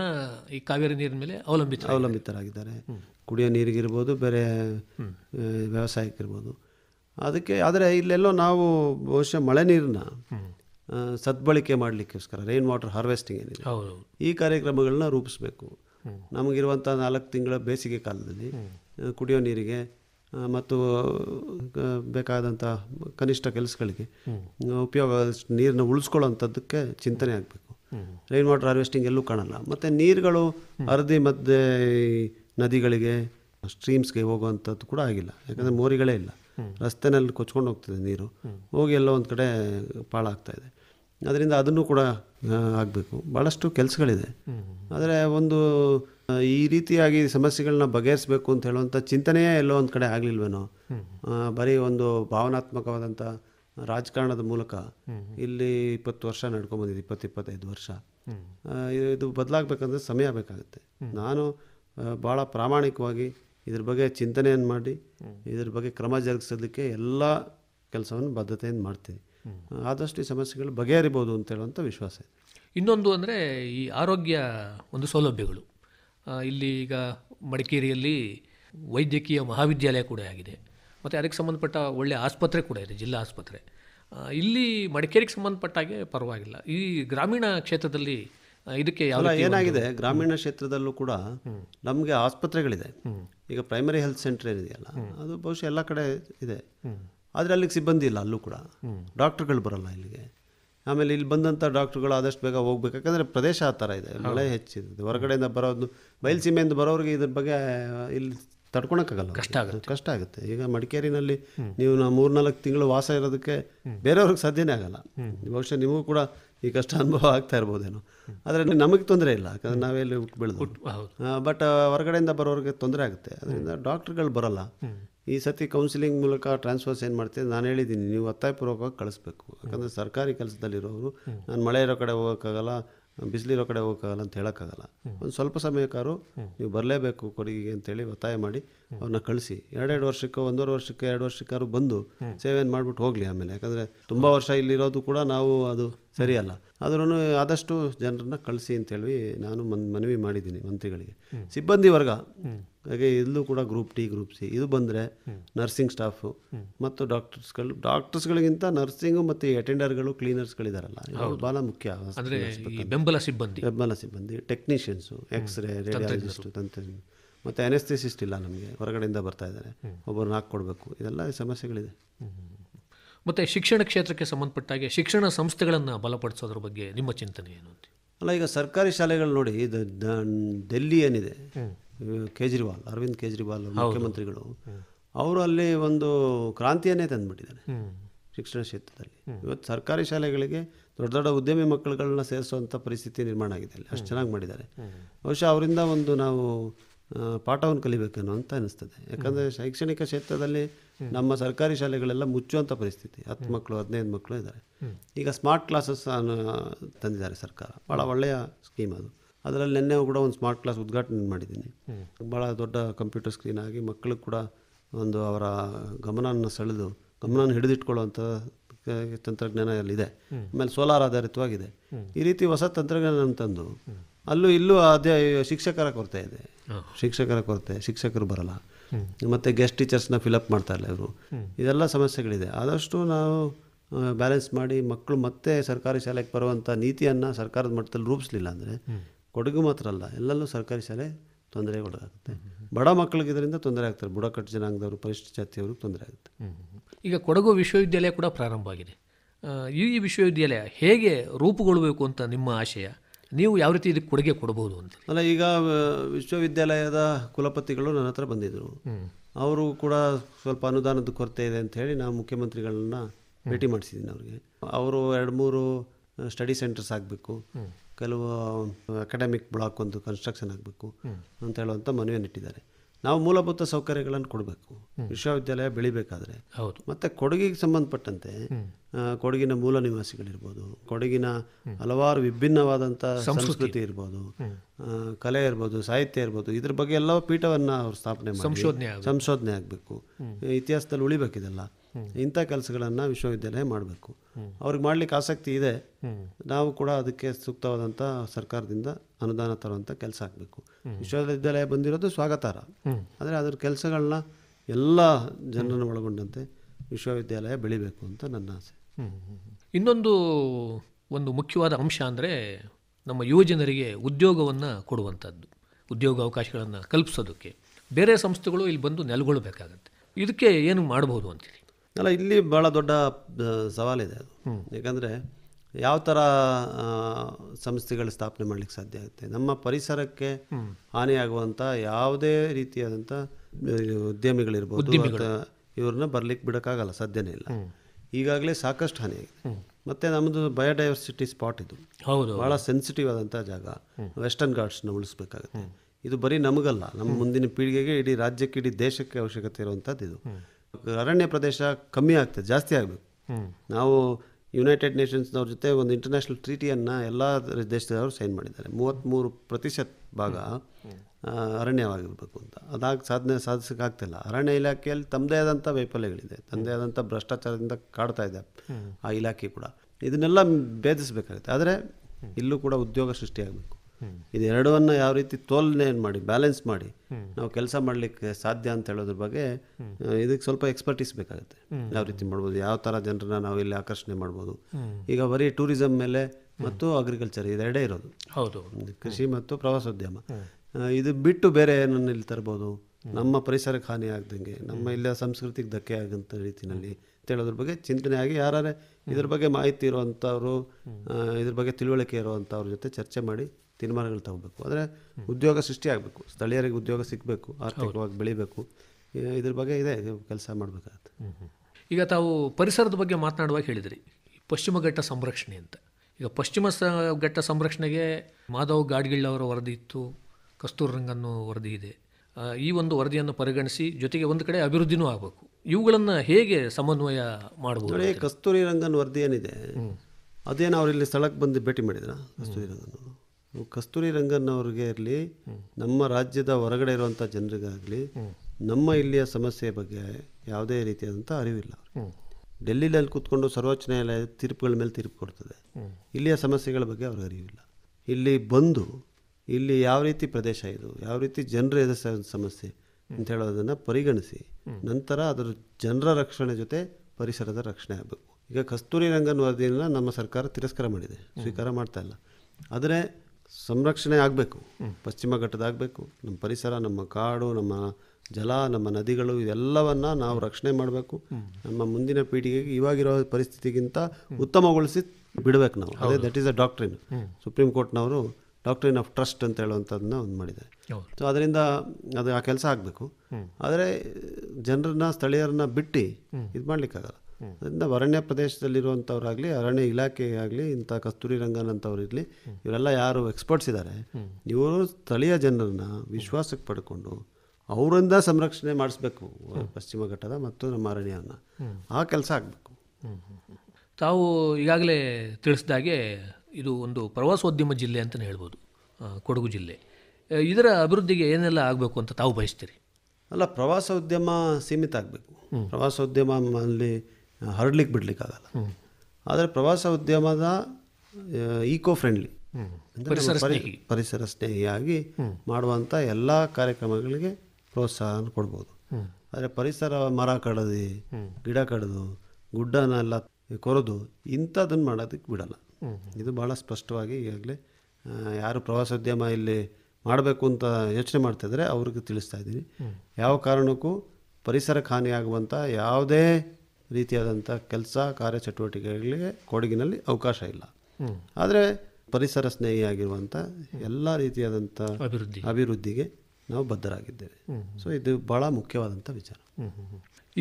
ಈ ಕಾವೇರಿ ನೀರಿನ ಮೇಲೆ ಅವಲಂಬಿತ ಅವಲಂಬಿತರಾಗಿದ್ದಾರೆ
ಕುಡಿಯೋ ನೀರಿಗಿರ್ಬೋದು ಬೇರೆ ವ್ಯವಸಾಯಕ್ಕಿರ್ಬೋದು ಅದಕ್ಕೆ ಆದರೆ ಇಲ್ಲೆಲ್ಲೋ ನಾವು ಬಹುಶಃ ಮಳೆ ನೀರನ್ನ ಸದ್ಬಳಕೆ ಮಾಡಲಿಕ್ಕೋಸ್ಕರ ರೈನ್ ವಾಟರ್ ಹಾರ್ವೆಸ್ಟಿಂಗ್ ಏನಿದೆ ಈ ಕಾರ್ಯಕ್ರಮಗಳನ್ನ ರೂಪಿಸಬೇಕು ನಮಗಿರುವಂಥ ನಾಲ್ಕು ತಿಂಗಳ ಬೇಸಿಗೆ ಕಾಲದಲ್ಲಿ ಕುಡಿಯೋ ನೀರಿಗೆ ಮತ್ತು ಬೇಕಾದಂಥ ಕನಿಷ್ಠ ಕೆಲಸಗಳಿಗೆ ಉಪಯೋಗ ನೀರನ್ನ ಅಂಥದ್ದಕ್ಕೆ ಚಿಂತನೆ ಆಗಬೇಕು ರೈನ್ ವಾಟರ್ ಹಾರ್ವೆಸ್ಟಿಂಗ್ ಎಲ್ಲೂ ಕಾಣಲ್ಲ ಮತ್ತು ನೀರುಗಳು ಅರದಿ ಮಧ್ಯೆ ನದಿಗಳಿಗೆ ಸ್ಟ್ರೀಮ್ಸ್ಗೆ ಹೋಗುವಂಥದ್ದು ಕೂಡ ಆಗಿಲ್ಲ ಯಾಕಂದರೆ ಮೋರಿಗಳೇ ಇಲ್ಲ ರಸ್ತೆನಲ್ಲಿ ಕೊಚ್ಕೊಂಡು ಹೋಗ್ತಿದೆ ನೀರು ಹೋಗಿ ಎಲ್ಲೋ ಒಂದು ಕಡೆ ಪಾಳಾಗ್ತಾ ಇದೆ ಅದರಿಂದ ಅದನ್ನು ಕೂಡ ಆಗಬೇಕು ಭಾಳಷ್ಟು ಕೆಲಸಗಳಿದೆ ಆದರೆ ಒಂದು ಈ ರೀತಿಯಾಗಿ ಸಮಸ್ಯೆಗಳನ್ನ ಬಗೆಹರಿಸಬೇಕು ಅಂತ ಹೇಳುವಂಥ ಚಿಂತನೆಯೇ ಎಲ್ಲೋ ಒಂದು ಕಡೆ ಆಗಲಿಲ್ವೇನೋ ಬರೀ ಒಂದು ಭಾವನಾತ್ಮಕವಾದಂಥ ರಾಜಕಾರಣದ ಮೂಲಕ ಇಲ್ಲಿ ಇಪ್ಪತ್ತು ವರ್ಷ ನಡ್ಕೊಂಬಂದಿದ್ದು ಇಪ್ಪತ್ತು ಇಪ್ಪತ್ತೈದು ವರ್ಷ ಇದು ಬದಲಾಗಬೇಕಂದ್ರೆ ಸಮಯ ಬೇಕಾಗುತ್ತೆ ನಾನು ಭಾಳ ಪ್ರಾಮಾಣಿಕವಾಗಿ ಇದ್ರ ಬಗ್ಗೆ ಚಿಂತನೆಯನ್ನು ಮಾಡಿ ಇದ್ರ ಬಗ್ಗೆ ಕ್ರಮ ಜರುಗಿಸೋದಕ್ಕೆ ಎಲ್ಲ ಕೆಲಸವನ್ನು ಬದ್ಧತೆಯನ್ನು ಮಾಡ್ತೀನಿ ಆದಷ್ಟು ಈ ಸಮಸ್ಯೆಗಳು ಬಗೆಹರಿಬೋದು ಅಂತ ಹೇಳುವಂಥ ವಿಶ್ವಾಸ ಇದೆ
ಇನ್ನೊಂದು ಅಂದರೆ ಈ ಆರೋಗ್ಯ ಒಂದು ಸೌಲಭ್ಯಗಳು ಇಲ್ಲಿ ಈಗ ಮಡಿಕೇರಿಯಲ್ಲಿ ವೈದ್ಯಕೀಯ ಮಹಾವಿದ್ಯಾಲಯ ಕೂಡ ಆಗಿದೆ ಮತ್ತು ಅದಕ್ಕೆ ಸಂಬಂಧಪಟ್ಟ ಒಳ್ಳೆಯ ಆಸ್ಪತ್ರೆ ಕೂಡ ಇದೆ ಜಿಲ್ಲಾ ಆಸ್ಪತ್ರೆ ಇಲ್ಲಿ ಮಡಿಕೇರಿಗೆ ಸಂಬಂಧಪಟ್ಟಾಗೆ ಪರವಾಗಿಲ್ಲ ಈ ಗ್ರಾಮೀಣ ಕ್ಷೇತ್ರದಲ್ಲಿ ಇದಕ್ಕೆ ಯಾವ ಏನಾಗಿದೆ ಗ್ರಾಮೀಣ
ಕ್ಷೇತ್ರದಲ್ಲೂ ಕೂಡ ನಮಗೆ ಆಸ್ಪತ್ರೆಗಳಿದೆ ಈಗ ಪ್ರೈಮರಿ ಹೆಲ್ತ್ ಸೆಂಟರ್ ಏನಿದೆಯಲ್ಲ ಅದು ಬಹುಶಃ ಎಲ್ಲ ಕಡೆ ಇದೆ ಆದರೆ ಅಲ್ಲಿಗೆ ಸಿಬ್ಬಂದಿ ಇಲ್ಲ ಅಲ್ಲೂ ಕೂಡ ಡಾಕ್ಟ್ರುಗಳು ಬರಲ್ಲ ಇಲ್ಲಿಗೆ ಆಮೇಲೆ ಇಲ್ಲಿ ಬಂದಂಥ ಡಾಕ್ಟ್ರುಗಳು ಆದಷ್ಟು ಬೇಗ ಹೋಗ್ಬೇಕು ಯಾಕಂದರೆ ಪ್ರದೇಶ ಆ ಥರ ಇದೆ ಮಳೆ ಹೆಚ್ಚಿದೆ ಹೊರಗಡೆಯಿಂದ ಬರೋದು ಬಯಲುಸೀಮೆಯಿಂದ ಬರೋರಿಗೆ ಇದ್ರ ಬಗ್ಗೆ ಇಲ್ಲಿ ತಡ್ಕೊಳಕ್ಕಾಗಲ್ಲ ಕಷ್ಟ ಆಗುತ್ತೆ ಕಷ್ಟ ಆಗುತ್ತೆ ಈಗ ಮಡಿಕೇರಿನಲ್ಲಿ ನೀವು ನಾವು ನಾಲ್ಕು ತಿಂಗಳು ವಾಸ ಇರೋದಕ್ಕೆ ಬೇರೆಯವ್ರಿಗೆ ಸಾಧ್ಯನೇ ಆಗಲ್ಲ ಬಹುಶಃ ನಿಮಗೂ ಕೂಡ ಈ ಕಷ್ಟ ಅನುಭವ ಆಗ್ತಾ ಇರ್ಬೋದೇನೋ ಆದರೆ ನಮಗೆ ತೊಂದರೆ ಇಲ್ಲ ಯಾಕಂದರೆ ನಾವೇ ಇಲ್ಲಿ ಬೆಳೆದು ಬಟ್ ಹೊರಗಡೆಯಿಂದ ಬರೋರಿಗೆ ತೊಂದರೆ ಆಗುತ್ತೆ ಅದರಿಂದ ಡಾಕ್ಟ್ರುಗಳು ಬರಲ್ಲ ಈ ಸತಿ ಕೌನ್ಸಿಲಿಂಗ್ ಮೂಲಕ ಟ್ರಾನ್ಸ್ಫರ್ಸ್ ಏನು ಮಾಡ್ತೀನಿ ನಾನು ಹೇಳಿದ್ದೀನಿ ನೀವು ಒತ್ತಾಯಪೂರ್ವಕವಾಗಿ ಕಳಿಸ್ಬೇಕು ಯಾಕಂದರೆ ಸರ್ಕಾರಿ ಕೆಲಸದಲ್ಲಿರೋರು ನಾನು ಮಳೆ ಇರೋ ಕಡೆ ಹೋಗೋಕ್ಕಾಗಲ್ಲ ಬಿಸಿಲಿರೋ ಕಡೆ ಹೋಗೋಕ್ಕಾಗಲ್ಲ ಅಂತ ಹೇಳೋಕ್ಕಾಗಲ್ಲ ಒಂದು ಸ್ವಲ್ಪ ಸಮಯಕ್ಕಾರು ನೀವು ಬರಲೇಬೇಕು ಕೊಡಗಿಗೆ ಅಂತೇಳಿ ಒತ್ತಾಯ ಮಾಡಿ ಅವ್ರನ್ನ ಕಳಿಸಿ ಎರಡೆರಡು ವರ್ಷಕ್ಕೆ ಒಂದೂವರೆ ವರ್ಷಕ್ಕೆ ಎರಡು ವರ್ಷಕ್ಕಾರು ಬಂದು ಸೇವೆಯನ್ನು ಮಾಡಿಬಿಟ್ಟು ಹೋಗಲಿ ಆಮೇಲೆ ಯಾಕಂದರೆ ತುಂಬ ವರ್ಷ ಇಲ್ಲಿರೋದು ಕೂಡ ನಾವು ಅದು ಸರಿಯಲ್ಲ ಆದ್ರೂ ಆದಷ್ಟು ಜನರನ್ನ ಕಳಿಸಿ ಅಂತೇಳಿ ನಾನು ಮನ್ ಮನವಿ ಮಾಡಿದ್ದೀನಿ ಮಂತ್ರಿಗಳಿಗೆ ಸಿಬ್ಬಂದಿ ವರ್ಗ ಹಾಗೆ ಇಲ್ಲೂ ಕೂಡ ಗ್ರೂಪ್ ಟಿ ಗ್ರೂಪ್ ಸಿ ಇದು ಬಂದರೆ ನರ್ಸಿಂಗ್ ಸ್ಟಾಫು ಮತ್ತು ಡಾಕ್ಟರ್ಸ್ಗಳು ಡಾಕ್ಟರ್ಸ್ಗಳಿಗಿಂತ ನರ್ಸಿಂಗು ಮತ್ತು ಅಟೆಂಡರ್ಗಳು ಕ್ಲೀನರ್ಸ್ಗಳಿದಾರಲ್ಲ ಭಾಳ ಮುಖ್ಯ ಬೆಂಬಲ ಸಿಬ್ಬಂದಿ ಬೆಂಬಲ ಸಿಬ್ಬಂದಿ ಟೆಕ್ನಿಷಿಯನ್ಸು ಎಕ್ಸ್ರೇ ರೇಡಿಯಾಲಜಿಸ್ಟು ತಂತ್ರ ಮತ್ತು ಅನೆಸ್ಥೆಸಿಸ್ಟ್ ಇಲ್ಲ ನಮಗೆ ಹೊರಗಡೆಯಿಂದ ಬರ್ತಾ ಇದ್ದಾರೆ ಒಬ್ಬರನ್ನ ಕೊಡಬೇಕು ಇದೆಲ್ಲ ಸಮಸ್ಯೆಗಳಿದೆ
ಮತ್ತು ಶಿಕ್ಷಣ ಕ್ಷೇತ್ರಕ್ಕೆ ಸಂಬಂಧಪಟ್ಟಾಗೆ ಶಿಕ್ಷಣ ಸಂಸ್ಥೆಗಳನ್ನು ಬಲಪಡಿಸೋದ್ರ ಬಗ್ಗೆ ನಿಮ್ಮ ಚಿಂತನೆ ಏನು
ಅಲ್ಲ ಈಗ ಸರ್ಕಾರಿ ಶಾಲೆಗಳು ನೋಡಿ ಡೆಲ್ಲಿ ಏನಿದೆ ಕೇಜ್ರಿವಾಲ್ ಅರವಿಂದ್ ಕೇಜ್ರಿವಾಲ್ ಮುಖ್ಯಮಂತ್ರಿಗಳು ಅವರು ಅಲ್ಲಿ ಒಂದು ಕ್ರಾಂತಿಯನ್ನೇ ತಂದುಬಿಟ್ಟಿದ್ದಾರೆ ಶಿಕ್ಷಣ ಕ್ಷೇತ್ರದಲ್ಲಿ ಇವತ್ತು ಸರ್ಕಾರಿ ಶಾಲೆಗಳಿಗೆ ದೊಡ್ಡ ದೊಡ್ಡ ಉದ್ಯಮಿ ಮಕ್ಕಳುಗಳನ್ನ ಸೇರಿಸುವಂಥ ಪರಿಸ್ಥಿತಿ ನಿರ್ಮಾಣ ಆಗಿದೆ ಅಲ್ಲಿ ಅಷ್ಟು ಚೆನ್ನಾಗಿ ಮಾಡಿದ್ದಾರೆ ಬಹುಶಃ ಅವರಿಂದ ಒಂದು ನಾವು ಪಾಠವನ್ನು ಕಲಿಬೇಕೇನೋ ಅಂತ ಅನಿಸ್ತದೆ ಯಾಕಂದರೆ ಶೈಕ್ಷಣಿಕ ಕ್ಷೇತ್ರದಲ್ಲಿ ನಮ್ಮ ಸರ್ಕಾರಿ ಶಾಲೆಗಳೆಲ್ಲ ಮುಚ್ಚುವಂಥ ಪರಿಸ್ಥಿತಿ ಹತ್ತು ಮಕ್ಕಳು ಹದಿನೈದು ಮಕ್ಕಳು ಇದ್ದಾರೆ ಈಗ ಸ್ಮಾರ್ಟ್ ಕ್ಲಾಸಸ್ ತಂದಿದ್ದಾರೆ ಸರ್ಕಾರ ಭಾಳ ಒಳ್ಳೆಯ ಸ್ಕೀಮ್ ಅದು ಅದರಲ್ಲಿ ನಿನ್ನೆ ಕೂಡ ಒಂದು ಸ್ಮಾರ್ಟ್ ಕ್ಲಾಸ್ ಉದ್ಘಾಟನೆ ಮಾಡಿದ್ದೀನಿ ಭಾಳ ದೊಡ್ಡ ಕಂಪ್ಯೂಟರ್ ಸ್ಕ್ರೀನ್ ಆಗಿ ಮಕ್ಕಳು ಕೂಡ ಒಂದು ಅವರ ಗಮನವನ್ನು ಸೆಳೆದು ಗಮನ ಹಿಡಿದಿಟ್ಕೊಳ್ಳುವಂಥ ತಂತ್ರಜ್ಞಾನ ಅಲ್ಲಿದೆ ಆಮೇಲೆ ಸೋಲಾರ್ ಆಧಾರಿತವಾಗಿದೆ ಈ ರೀತಿ ಹೊಸ ತಂತ್ರಜ್ಞಾನ ಅಂತಂದು ಅಲ್ಲೂ ಇಲ್ಲೂ ಅದೇ ಶಿಕ್ಷಕರ ಕೊರತೆ ಇದೆ ಶಿಕ್ಷಕರ ಕೊರತೆ ಶಿಕ್ಷಕರು ಬರಲ್ಲ ಮತ್ತು ಗೆಸ್ಟ್ ಟೀಚರ್ಸ್ನ ಫಿಲಪ್ ಮಾಡ್ತಾ ಇವರು ಇದೆಲ್ಲ ಸಮಸ್ಯೆಗಳಿದೆ ಆದಷ್ಟು ನಾವು ಬ್ಯಾಲೆನ್ಸ್ ಮಾಡಿ ಮಕ್ಕಳು ಮತ್ತೆ ಸರ್ಕಾರಿ ಶಾಲೆಗೆ ಬರುವಂಥ ನೀತಿಯನ್ನು ಸರ್ಕಾರದ ಮಟ್ಟದಲ್ಲಿ ರೂಪಿಸಲಿಲ್ಲ ಅಂದರೆ ಕೊಡಗು ಮಾತ್ರ ಅಲ್ಲ ಎಲ್ಲೆಲ್ಲೂ ಸರ್ಕಾರಿ ಶಾಲೆ ತೊಂದರೆ ತೊಂದರೆಗೊಳಗಾಗುತ್ತೆ ಬಡ ಮಕ್ಕಳಿಗೆ ಇದರಿಂದ ತೊಂದರೆ ಆಗ್ತಾರೆ ಬುಡಕಟ್ಟು ಜನಾಂಗದವರು ಪರಿಶಿಷ್ಟ ಜಾತಿಯವ್ರಿಗೆ
ತೊಂದರೆ ಆಗುತ್ತೆ ಈಗ ಕೊಡಗು ವಿಶ್ವವಿದ್ಯಾಲಯ ಕೂಡ ಪ್ರಾರಂಭ ಆಗಿದೆ ಈ ವಿಶ್ವವಿದ್ಯಾಲಯ ಹೇಗೆ ರೂಪುಗೊಳ್ಳಬೇಕು ಅಂತ ನಿಮ್ಮ ಆಶಯ ನೀವು ಯಾವ ರೀತಿ ಇದಕ್ಕೆ ಕೊಡುಗೆ ಕೊಡಬಹುದು ಅಂತ ಅಲ್ಲ ಈಗ
ವಿಶ್ವವಿದ್ಯಾಲಯದ ಕುಲಪತಿಗಳು ನನ್ನ ಹತ್ರ ಬಂದಿದ್ದರು ಅವರು ಕೂಡ ಸ್ವಲ್ಪ ಅನುದಾನದ ಕೊರತೆ ಇದೆ ಅಂತ ಹೇಳಿ ನಾವು ಮುಖ್ಯಮಂತ್ರಿಗಳನ್ನ ಭೇಟಿ ಮಾಡಿಸಿದ್ದೀನಿ ಅವ್ರಿಗೆ ಅವರು ಎರಡು ಮೂರು ಸ್ಟಡಿ ಸೆಂಟರ್ಸ್ ಆಗಬೇಕು ಕೆಲವು ಅಕಾಡೆಮಿಕ್ ಬ್ಲಾಕ್ ಒಂದು ಕನ್ಸ್ಟ್ರಕ್ಷನ್ ಆಗಬೇಕು ಅಂತ ಹೇಳುವಂಥ ಮನವಿಯನ್ನು ಇಟ್ಟಿದ್ದಾರೆ ನಾವು ಮೂಲಭೂತ ಸೌಕರ್ಯಗಳನ್ನು ಕೊಡಬೇಕು ವಿಶ್ವವಿದ್ಯಾಲಯ ಬೆಳಿಬೇಕಾದ್ರೆ ಮತ್ತೆ ಕೊಡಗಿಗೆ ಸಂಬಂಧಪಟ್ಟಂತೆ ಕೊಡಗಿನ ಮೂಲ ನಿವಾಸಿಗಳಿರ್ಬೋದು ಕೊಡಗಿನ ಹಲವಾರು ವಿಭಿನ್ನವಾದಂಥ ಸಂಸ್ಕೃತಿ ಇರ್ಬೋದು ಕಲೆ ಇರ್ಬೋದು ಸಾಹಿತ್ಯ ಇರ್ಬೋದು ಇದ್ರ ಬಗ್ಗೆ ಎಲ್ಲ ಪೀಠವನ್ನು ಅವ್ರು ಸ್ಥಾಪನೆ ಸಂಶೋಧನೆ ಸಂಶೋಧನೆ ಆಗಬೇಕು ಇತಿಹಾಸದಲ್ಲಿ ಉಳಿಬೇಕಿದೆಲ್ಲ ಇಂಥ ಕೆಲಸಗಳನ್ನು ವಿಶ್ವವಿದ್ಯಾಲಯ ಮಾಡಬೇಕು ಅವ್ರಿಗೆ ಮಾಡ್ಲಿಕ್ಕೆ ಆಸಕ್ತಿ ಇದೆ ನಾವು ಕೂಡ ಅದಕ್ಕೆ ಸೂಕ್ತವಾದಂಥ ಸರ್ಕಾರದಿಂದ ಅನುದಾನ ತರುವಂಥ ಕೆಲಸ ಆಗಬೇಕು ವಿಶ್ವವಿದ್ಯಾಲಯ ಬಂದಿರೋದು ಸ್ವಾಗತಾರ್ಹ ಆದರೆ ಅದರ ಕೆಲಸಗಳನ್ನ ಎಲ್ಲ ಜನರನ್ನು ಒಳಗೊಂಡಂತೆ ವಿಶ್ವವಿದ್ಯಾಲಯ ಬೆಳಿಬೇಕು ಅಂತ ನನ್ನ ಆಸೆ
ಇನ್ನೊಂದು ಒಂದು ಮುಖ್ಯವಾದ ಅಂಶ ಅಂದರೆ ನಮ್ಮ ಯುವಜನರಿಗೆ ಉದ್ಯೋಗವನ್ನು ಕೊಡುವಂಥದ್ದು ಅವಕಾಶಗಳನ್ನು ಕಲ್ಪಿಸೋದಕ್ಕೆ ಬೇರೆ ಸಂಸ್ಥೆಗಳು ಇಲ್ಲಿ ಬಂದು ನೆಲೆಗೊಳ್ಳಬೇಕಾಗತ್ತೆ ಇದಕ್ಕೆ ಏನು ಮಾಡ್ಬೋದು ಅಂತೀರಿ ಅಲ್ಲ ಇಲ್ಲಿ ಭಾಳ ದೊಡ್ಡ ಸವಾಲಿದೆ ಅದು ಯಾಕಂದರೆ
ಯಾವ ಥರ ಸಂಸ್ಥೆಗಳು ಸ್ಥಾಪನೆ ಮಾಡಲಿಕ್ಕೆ ಸಾಧ್ಯ ಆಗುತ್ತೆ ನಮ್ಮ ಪರಿಸರಕ್ಕೆ ಹಾನಿಯಾಗುವಂಥ ಯಾವುದೇ ರೀತಿಯಾದಂಥ ಉದ್ಯಮಿಗಳಿರ್ಬೋದು ಇವ್ರನ್ನ ಬರ್ಲಿಕ್ಕೆ ಬಿಡೋಕ್ಕಾಗಲ್ಲ ಸಾಧ್ಯನೇ ಇಲ್ಲ ಈಗಾಗಲೇ ಸಾಕಷ್ಟು ಹಾನಿಯಾಗಿದೆ ಮತ್ತು ನಮ್ಮದು ಬಯೋಡೈವರ್ಸಿಟಿ ಸ್ಪಾಟ್ ಇದು ಹೌದು ಭಾಳ ಸೆನ್ಸಿಟಿವ್ ಆದಂಥ ಜಾಗ ವೆಸ್ಟರ್ನ್ ಗಾರ್ಡ್ಸ್ನ ಉಳಿಸ್ಬೇಕಾಗುತ್ತೆ ಇದು ಬರೀ ನಮಗಲ್ಲ ನಮ್ಮ ಮುಂದಿನ ಪೀಳಿಗೆಗೆ ಇಡೀ ರಾಜ್ಯಕ್ಕೆ ಇಡೀ ದೇಶಕ್ಕೆ ಅವಶ್ಯಕತೆ ಇರುವಂಥದ್ದು ಇದು ಅರಣ್ಯ ಪ್ರದೇಶ ಕಮ್ಮಿ ಆಗ್ತದೆ ಜಾಸ್ತಿ ಆಗಬೇಕು ನಾವು ಯುನೈಟೆಡ್ ನೇಷನ್ಸ್ನವ್ರ ಜೊತೆ ಒಂದು ಇಂಟರ್ನ್ಯಾಷನಲ್ ಟ್ರೀಟಿಯನ್ನು ಎಲ್ಲ ದೇಶದವರು ಸೈನ್ ಮಾಡಿದ್ದಾರೆ ಮೂವತ್ತ್ಮೂರು ಪ್ರತಿಶತ ಭಾಗ ಅರಣ್ಯವಾಗಿರಬೇಕು ಅಂತ ಅದಾಗ ಸಾಧನೆ ಸಾಧಿಸೋಕ್ಕಾಗ್ತಿಲ್ಲ ಅರಣ್ಯ ಇಲಾಖೆಯಲ್ಲಿ ತಮ್ಮದೇ ಆದಂಥ ವೈಫಲ್ಯಗಳಿದೆ ತಮ್ಮದೇ ಆದಂಥ ಭ್ರಷ್ಟಾಚಾರದಿಂದ ಕಾಡ್ತಾ ಇದೆ ಆ ಇಲಾಖೆ ಕೂಡ ಇದನ್ನೆಲ್ಲ ಭೇದಿಸಬೇಕಾಗುತ್ತೆ ಆದರೆ ಇಲ್ಲೂ ಕೂಡ ಉದ್ಯೋಗ ಸೃಷ್ಟಿಯಾಗಬೇಕು ಇದು ಎರಡನ್ನ ಯಾವ ರೀತಿ ತೋಲನೆ ಮಾಡಿ ಬ್ಯಾಲೆನ್ಸ್ ಮಾಡಿ ನಾವು ಕೆಲಸ ಮಾಡಲಿಕ್ಕೆ ಸಾಧ್ಯ ಅಂತ ಹೇಳೋದ್ರ ಬಗ್ಗೆ ಇದಕ್ಕೆ ಸ್ವಲ್ಪ ಎಕ್ಸ್ಪರ್ಟೀಸ್ ಬೇಕಾಗುತ್ತೆ ಯಾವ ರೀತಿ ಮಾಡ್ಬೋದು ಯಾವ ಥರ ಜನರನ್ನ ನಾವು ಇಲ್ಲಿ ಆಕರ್ಷಣೆ ಮಾಡ್ಬೋದು ಈಗ ಬರೀ ಟೂರಿಸಮ್ ಮೇಲೆ ಮತ್ತು ಅಗ್ರಿಕಲ್ಚರ್ ಇದೆರಡೇ ಇರೋದು ಹೌದು ಕೃಷಿ ಮತ್ತು ಪ್ರವಾಸೋದ್ಯಮ ಇದು ಬಿಟ್ಟು ಬೇರೆ ಏನನ್ನು ಇಲ್ಲಿ ತರ್ಬೋದು ನಮ್ಮ ಪರಿಸರಕ್ಕೆ ಹಾನಿ ಆಗ್ದಂಗೆ ನಮ್ಮ ಇಲ್ಲ ಸಂಸ್ಕೃತಿಗೆ ಧಕ್ಕೆ ಆಗಂತ ರೀತಿಯಲ್ಲಿ ಹೇಳೋದ್ರ ಬಗ್ಗೆ ಚಿಂತನೆ ಆಗಿ ಯಾರೇ ಇದ್ರ ಬಗ್ಗೆ ಮಾಹಿತಿ ಇರುವಂಥವ್ರು ಇದ್ರ ಬಗ್ಗೆ ತಿಳುವಳಿಕೆ ಇರುವಂಥವ್ರ ಜೊತೆ ಚರ್ಚೆ ಮಾಡಿ ತೀರ್ಮಾನಗಳು ತಗೋಬೇಕು ಅಂದರೆ ಉದ್ಯೋಗ ಸೃಷ್ಟಿಯಾಗಬೇಕು ಸ್ಥಳೀಯರಿಗೆ ಉದ್ಯೋಗ ಸಿಗಬೇಕು ಆರ್ಥಿಕವಾಗಿ ಬೆಳಿಬೇಕು ಇದ್ರ ಬಗ್ಗೆ ಇದೆ ಕೆಲಸ ಮಾಡಬೇಕಾಗುತ್ತೆ
ಈಗ ತಾವು ಪರಿಸರದ ಬಗ್ಗೆ ಮಾತನಾಡುವಾಗ ಹೇಳಿದ್ರಿ ಪಶ್ಚಿಮ ಘಟ್ಟ ಸಂರಕ್ಷಣೆ ಅಂತ ಈಗ ಪಶ್ಚಿಮ ಸ ಘಟ್ಟ ಸಂರಕ್ಷಣೆಗೆ ಮಾಧವ್ ಗಾಡ್ಗಿಳ್ ಅವರ ವರದಿ ಇತ್ತು ಕಸ್ತೂರ್ ರಂಗನ್ನು ವರದಿ ಇದೆ ಈ ಒಂದು ವರದಿಯನ್ನು ಪರಿಗಣಿಸಿ ಜೊತೆಗೆ ಒಂದು ಕಡೆ ಅಭಿವೃದ್ಧಿನೂ ಆಗಬೇಕು ಇವುಗಳನ್ನು ಹೇಗೆ ಸಮನ್ವಯ ಮಾಡಬಹುದು
ಕಸ್ತೂರಿ ರಂಗನ್ ವರದಿ ಏನಿದೆ ಅದೇನು ಅವರಿಲ್ಲಿ ಸ್ಥಳಕ್ಕೆ ಬಂದು ಭೇಟಿ ಮಾಡಿದ್ರ ಕಸ್ತೂರಿ ರಂಗನ್ ಕಸ್ತೂರಿ ರಂಗನ್ ಅವ್ರಿಗೆ ಇರಲಿ ನಮ್ಮ ರಾಜ್ಯದ ಹೊರಗಡೆ ಇರುವಂಥ ಜನರಿಗಾಗಲಿ ನಮ್ಮ ಇಲ್ಲಿಯ ಸಮಸ್ಯೆ ಬಗ್ಗೆ ಯಾವುದೇ ರೀತಿಯಾದಂಥ ಅರಿವಿಲ್ಲ ಅವರು ಕೂತ್ಕೊಂಡು ಸರ್ವೋಚ್ಚ ನ್ಯಾಯಾಲಯ ತೀರ್ಪುಗಳ ಮೇಲೆ ತೀರ್ಪು ಕೊಡ್ತದೆ ಇಲ್ಲಿಯ ಸಮಸ್ಯೆಗಳ ಬಗ್ಗೆ ಅವ್ರಿಗೆ ಅರಿವಿಲ್ಲ ಇಲ್ಲಿ ಬಂದು ಇಲ್ಲಿ ಯಾವ ರೀತಿ ಪ್ರದೇಶ ಇದು ಯಾವ ರೀತಿ ಜನರು ಎದುರಿಸ ಸಮಸ್ಯೆ ಅಂತ ಹೇಳೋದನ್ನು ಪರಿಗಣಿಸಿ ನಂತರ ಅದರ ಜನರ ರಕ್ಷಣೆ ಜೊತೆ ಪರಿಸರದ ರಕ್ಷಣೆ ಆಗಬೇಕು ಈಗ ಕಸ್ತೂರಿ ರಂಗನ್ ವರದಿಯನ್ನು ನಮ್ಮ ಸರ್ಕಾರ ತಿರಸ್ಕಾರ ಮಾಡಿದೆ ಸ್ವೀಕಾರ ಮಾಡ್ತಾ ಇಲ್ಲ ಆದರೆ ಸಂರಕ್ಷಣೆ ಆಗಬೇಕು ಪಶ್ಚಿಮ ಘಟ್ಟದಾಗಬೇಕು ನಮ್ಮ ಪರಿಸರ ನಮ್ಮ ಕಾಡು ನಮ್ಮ ಜಲ ನಮ್ಮ ನದಿಗಳು ಇದೆಲ್ಲವನ್ನ ನಾವು ರಕ್ಷಣೆ ಮಾಡಬೇಕು ನಮ್ಮ ಮುಂದಿನ ಪೀಳಿಗೆಗೆ ಇವಾಗಿರೋ ಪರಿಸ್ಥಿತಿಗಿಂತ ಉತ್ತಮಗೊಳಿಸಿ ಬಿಡಬೇಕು ನಾವು ಅದೇ that is a doctrine supreme ಕೋರ್ಟ್ನವರು ಡಾಕ್ಟ್ರಿನ್ ಆಫ್ ಟ್ರಸ್ಟ್ ಅಂತ ಹೇಳುವಂಥದ್ದನ್ನ ಒಂದು ಮಾಡಿದ್ದಾರೆ ಸೊ ಅದರಿಂದ ಅದು ಆ ಕೆಲಸ ಆಗಬೇಕು ಆದರೆ ಜನರನ್ನ ಸ್ಥಳೀಯರನ್ನ ಬಿಟ್ಟು ಇದು ಮಾಡಲಿಕ್ಕಾಗಲ್ಲ ಅದರಿಂದ ಅರಣ್ಯ ಪ್ರದೇಶದಲ್ಲಿರುವಂಥವ್ರಾಗಲಿ ಅರಣ್ಯ ಇಲಾಖೆ ಆಗಲಿ ಇಂಥ ಕಸ್ತೂರಿ ರಂಗನ್ ಅಂಥವ್ರು ಇರಲಿ ಇವರೆಲ್ಲ ಯಾರು ಎಕ್ಸ್ಪರ್ಟ್ಸ್ ಇದ್ದಾರೆ ಇವರು ಸ್ಥಳೀಯ ಜನರನ್ನ ವಿಶ್ವಾಸಕ್ಕೆ ಪಡ್ಕೊಂಡು ಅವರಿಂದ ಸಂರಕ್ಷಣೆ ಮಾಡಿಸ್ಬೇಕು ಪಶ್ಚಿಮ ಘಟ್ಟದ
ಮತ್ತು ನಮ್ಮ ಅರಣ್ಯವನ್ನು ಆ ಕೆಲಸ ಆಗಬೇಕು ತಾವು ಈಗಾಗಲೇ ತಿಳಿಸಿದಾಗೆ ಇದು ಒಂದು ಪ್ರವಾಸೋದ್ಯಮ ಜಿಲ್ಲೆ ಅಂತ ಹೇಳ್ಬೋದು ಕೊಡಗು ಜಿಲ್ಲೆ ಇದರ ಅಭಿವೃದ್ಧಿಗೆ ಏನೆಲ್ಲ ಆಗಬೇಕು ಅಂತ ತಾವು ಬಯಸ್ತೀರಿ ಅಲ್ಲ ಪ್ರವಾಸೋದ್ಯಮ ಸೀಮಿತ ಆಗಬೇಕು
ಪ್ರವಾಸೋದ್ಯಮ ಅಲ್ಲಿ ಹರಡ್ಲಿಕ್ಕೆ ಬಿಡ್ಲಿಕ್ಕಾಗಲ್ಲ ಆದರೆ ಪ್ರವಾಸ ಉದ್ಯಮದ ಈಕೋ ಫ್ರೆಂಡ್ಲಿ ಪರಿಸರ ಸ್ನೇಹಿಯಾಗಿ ಮಾಡುವಂಥ ಎಲ್ಲ ಕಾರ್ಯಕ್ರಮಗಳಿಗೆ ಪ್ರೋತ್ಸಾಹ ಕೊಡ್ಬೋದು ಆದರೆ ಪರಿಸರ ಮರ ಕಡದಿ ಗಿಡ ಕಡಿದು ಗುಡ್ಡನೆಲ್ಲ ಕೊರೆದು ಇಂಥದನ್ನು ಮಾಡೋದಕ್ಕೆ ಬಿಡಲ್ಲ ಇದು ಭಾಳ ಸ್ಪಷ್ಟವಾಗಿ ಈಗಾಗಲೇ ಯಾರು ಪ್ರವಾಸೋದ್ಯಮ ಇಲ್ಲಿ ಮಾಡಬೇಕು ಅಂತ ಯೋಚನೆ ಮಾಡ್ತಿದ್ರೆ ಅವ್ರಿಗೆ ತಿಳಿಸ್ತಾ ಇದ್ದೀನಿ ಯಾವ ಕಾರಣಕ್ಕೂ ಪರಿಸರಕ್ಕೆ ಹಾನಿಯಾಗುವಂಥ ಯಾವುದೇ ರೀತಿಯಾದಂಥ ಕೆಲಸ ಕಾರ್ಯಚಟುವಟಿಕೆಗಳಿಗೆ ಕೊಡಗಿನಲ್ಲಿ ಅವಕಾಶ ಇಲ್ಲ ಆದರೆ ಪರಿಸರ ಸ್ನೇಹಿಯಾಗಿರುವಂಥ ಎಲ್ಲ ರೀತಿಯಾದಂಥ ಅಭಿವೃದ್ಧಿ ಅಭಿವೃದ್ಧಿಗೆ ನಾವು ಬದ್ಧರಾಗಿದ್ದೇವೆ ಸೊ ಇದು ಬಹಳ ಮುಖ್ಯವಾದಂಥ ವಿಚಾರ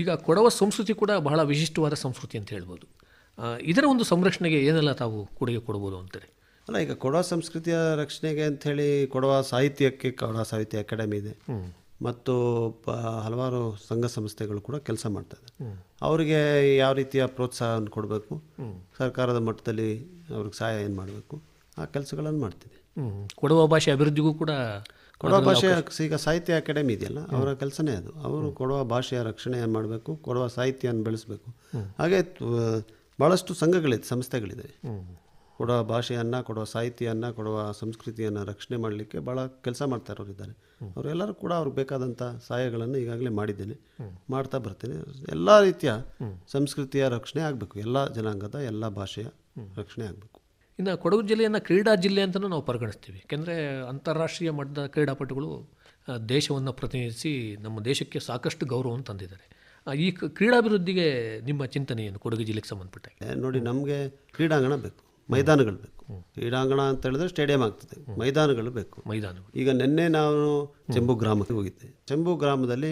ಈಗ ಕೊಡವ ಸಂಸ್ಕೃತಿ ಕೂಡ ಬಹಳ ವಿಶಿಷ್ಟವಾದ ಸಂಸ್ಕೃತಿ ಅಂತ ಹೇಳ್ಬೋದು ಇದರ ಒಂದು ಸಂರಕ್ಷಣೆಗೆ ಏನೆಲ್ಲ ತಾವು ಕೊಡುಗೆ ಕೊಡ್ಬೋದು ಅಂತಾರೆ ಅಲ್ಲ ಈಗ ಕೊಡವ ಸಂಸ್ಕೃತಿಯ ರಕ್ಷಣೆಗೆ ಅಂಥೇಳಿ ಕೊಡವ ಸಾಹಿತ್ಯಕ್ಕೆ
ಕೊಡವ ಸಾಹಿತ್ಯ ಅಕಾಡೆಮಿ ಇದೆ ಮತ್ತು ಪ ಹಲವಾರು ಸಂಘ ಸಂಸ್ಥೆಗಳು ಕೂಡ ಕೆಲಸ ಮಾಡ್ತಾಯಿದ್ದಾರೆ ಅವರಿಗೆ ಯಾವ ರೀತಿಯ ಪ್ರೋತ್ಸಾಹನ ಕೊಡಬೇಕು ಸರ್ಕಾರದ ಮಟ್ಟದಲ್ಲಿ ಅವ್ರಿಗೆ ಸಹಾಯ ಏನು ಮಾಡಬೇಕು ಆ ಕೆಲಸಗಳನ್ನು ಮಾಡ್ತಿದೆ
ಕೊಡುವ ಭಾಷೆ ಅಭಿವೃದ್ಧಿಗೂ ಕೂಡ ಕೊಡುವ ಭಾಷೆ
ಈಗ ಸಾಹಿತ್ಯ ಅಕಾಡೆಮಿ ಇದೆಯಲ್ಲ ಅವರ ಕೆಲಸನೇ ಅದು ಅವರು ಕೊಡುವ ಭಾಷೆಯ ರಕ್ಷಣೆ ಮಾಡಬೇಕು ಕೊಡುವ ಸಾಹಿತ್ಯವನ್ನು ಬೆಳೆಸಬೇಕು ಹಾಗೆ ಭಾಳಷ್ಟು ಸಂಘಗಳಿದೆ ಸಂಸ್ಥೆಗಳಿದೆ ಕೊಡುವ ಭಾಷೆಯನ್ನು ಕೊಡುವ ಸಾಹಿತ್ಯವನ್ನು ಕೊಡುವ ಸಂಸ್ಕೃತಿಯನ್ನು ರಕ್ಷಣೆ ಮಾಡಲಿಕ್ಕೆ ಭಾಳ ಕೆಲಸ ಮಾಡ್ತಾ ಇರೋರು ಇದ್ದಾರೆ ಅವರೆಲ್ಲರೂ ಕೂಡ ಅವ್ರಿಗೆ ಬೇಕಾದಂಥ ಸಹಾಯಗಳನ್ನು ಈಗಾಗಲೇ ಮಾಡಿದ್ದೇನೆ ಮಾಡ್ತಾ ಬರ್ತೇನೆ ಎಲ್ಲ ರೀತಿಯ ಸಂಸ್ಕೃತಿಯ ರಕ್ಷಣೆ ಆಗಬೇಕು ಎಲ್ಲ ಜನಾಂಗದ ಎಲ್ಲ ಭಾಷೆಯ ರಕ್ಷಣೆ
ಆಗಬೇಕು ಇನ್ನು ಕೊಡಗು ಜಿಲ್ಲೆಯನ್ನು ಕ್ರೀಡಾ ಜಿಲ್ಲೆ ಅಂತಲೂ ನಾವು ಪರಿಗಣಿಸ್ತೀವಿ ಏಕೆಂದರೆ ಅಂತಾರಾಷ್ಟ್ರೀಯ ಮಟ್ಟದ ಕ್ರೀಡಾಪಟುಗಳು ದೇಶವನ್ನು ಪ್ರತಿನಿಧಿಸಿ ನಮ್ಮ ದೇಶಕ್ಕೆ ಸಾಕಷ್ಟು ಗೌರವವನ್ನು ತಂದಿದ್ದಾರೆ ಈ ಕ್ರೀಡಾಭಿವೃದ್ಧಿಗೆ ನಿಮ್ಮ ಏನು ಕೊಡಗು ಜಿಲ್ಲೆಗೆ ಸಂಬಂಧಪಟ್ಟ ನೋಡಿ ನಮಗೆ ಕ್ರೀಡಾಂಗಣ ಬೇಕು
ಮೈದಾನಗಳು ಬೇಕು ಕ್ರೀಡಾಂಗಣ ಅಂತ ಹೇಳಿದ್ರೆ ಸ್ಟೇಡಿಯಂ ಆಗ್ತದೆ ಮೈದಾನಗಳು ಬೇಕು ಮೈದಾನಗಳು ಈಗ ನಿನ್ನೆ ನಾನು ಚೆಂಬು ಗ್ರಾಮಕ್ಕೆ ಹೋಗಿದ್ದೆ ಚೆಂಬು ಗ್ರಾಮದಲ್ಲಿ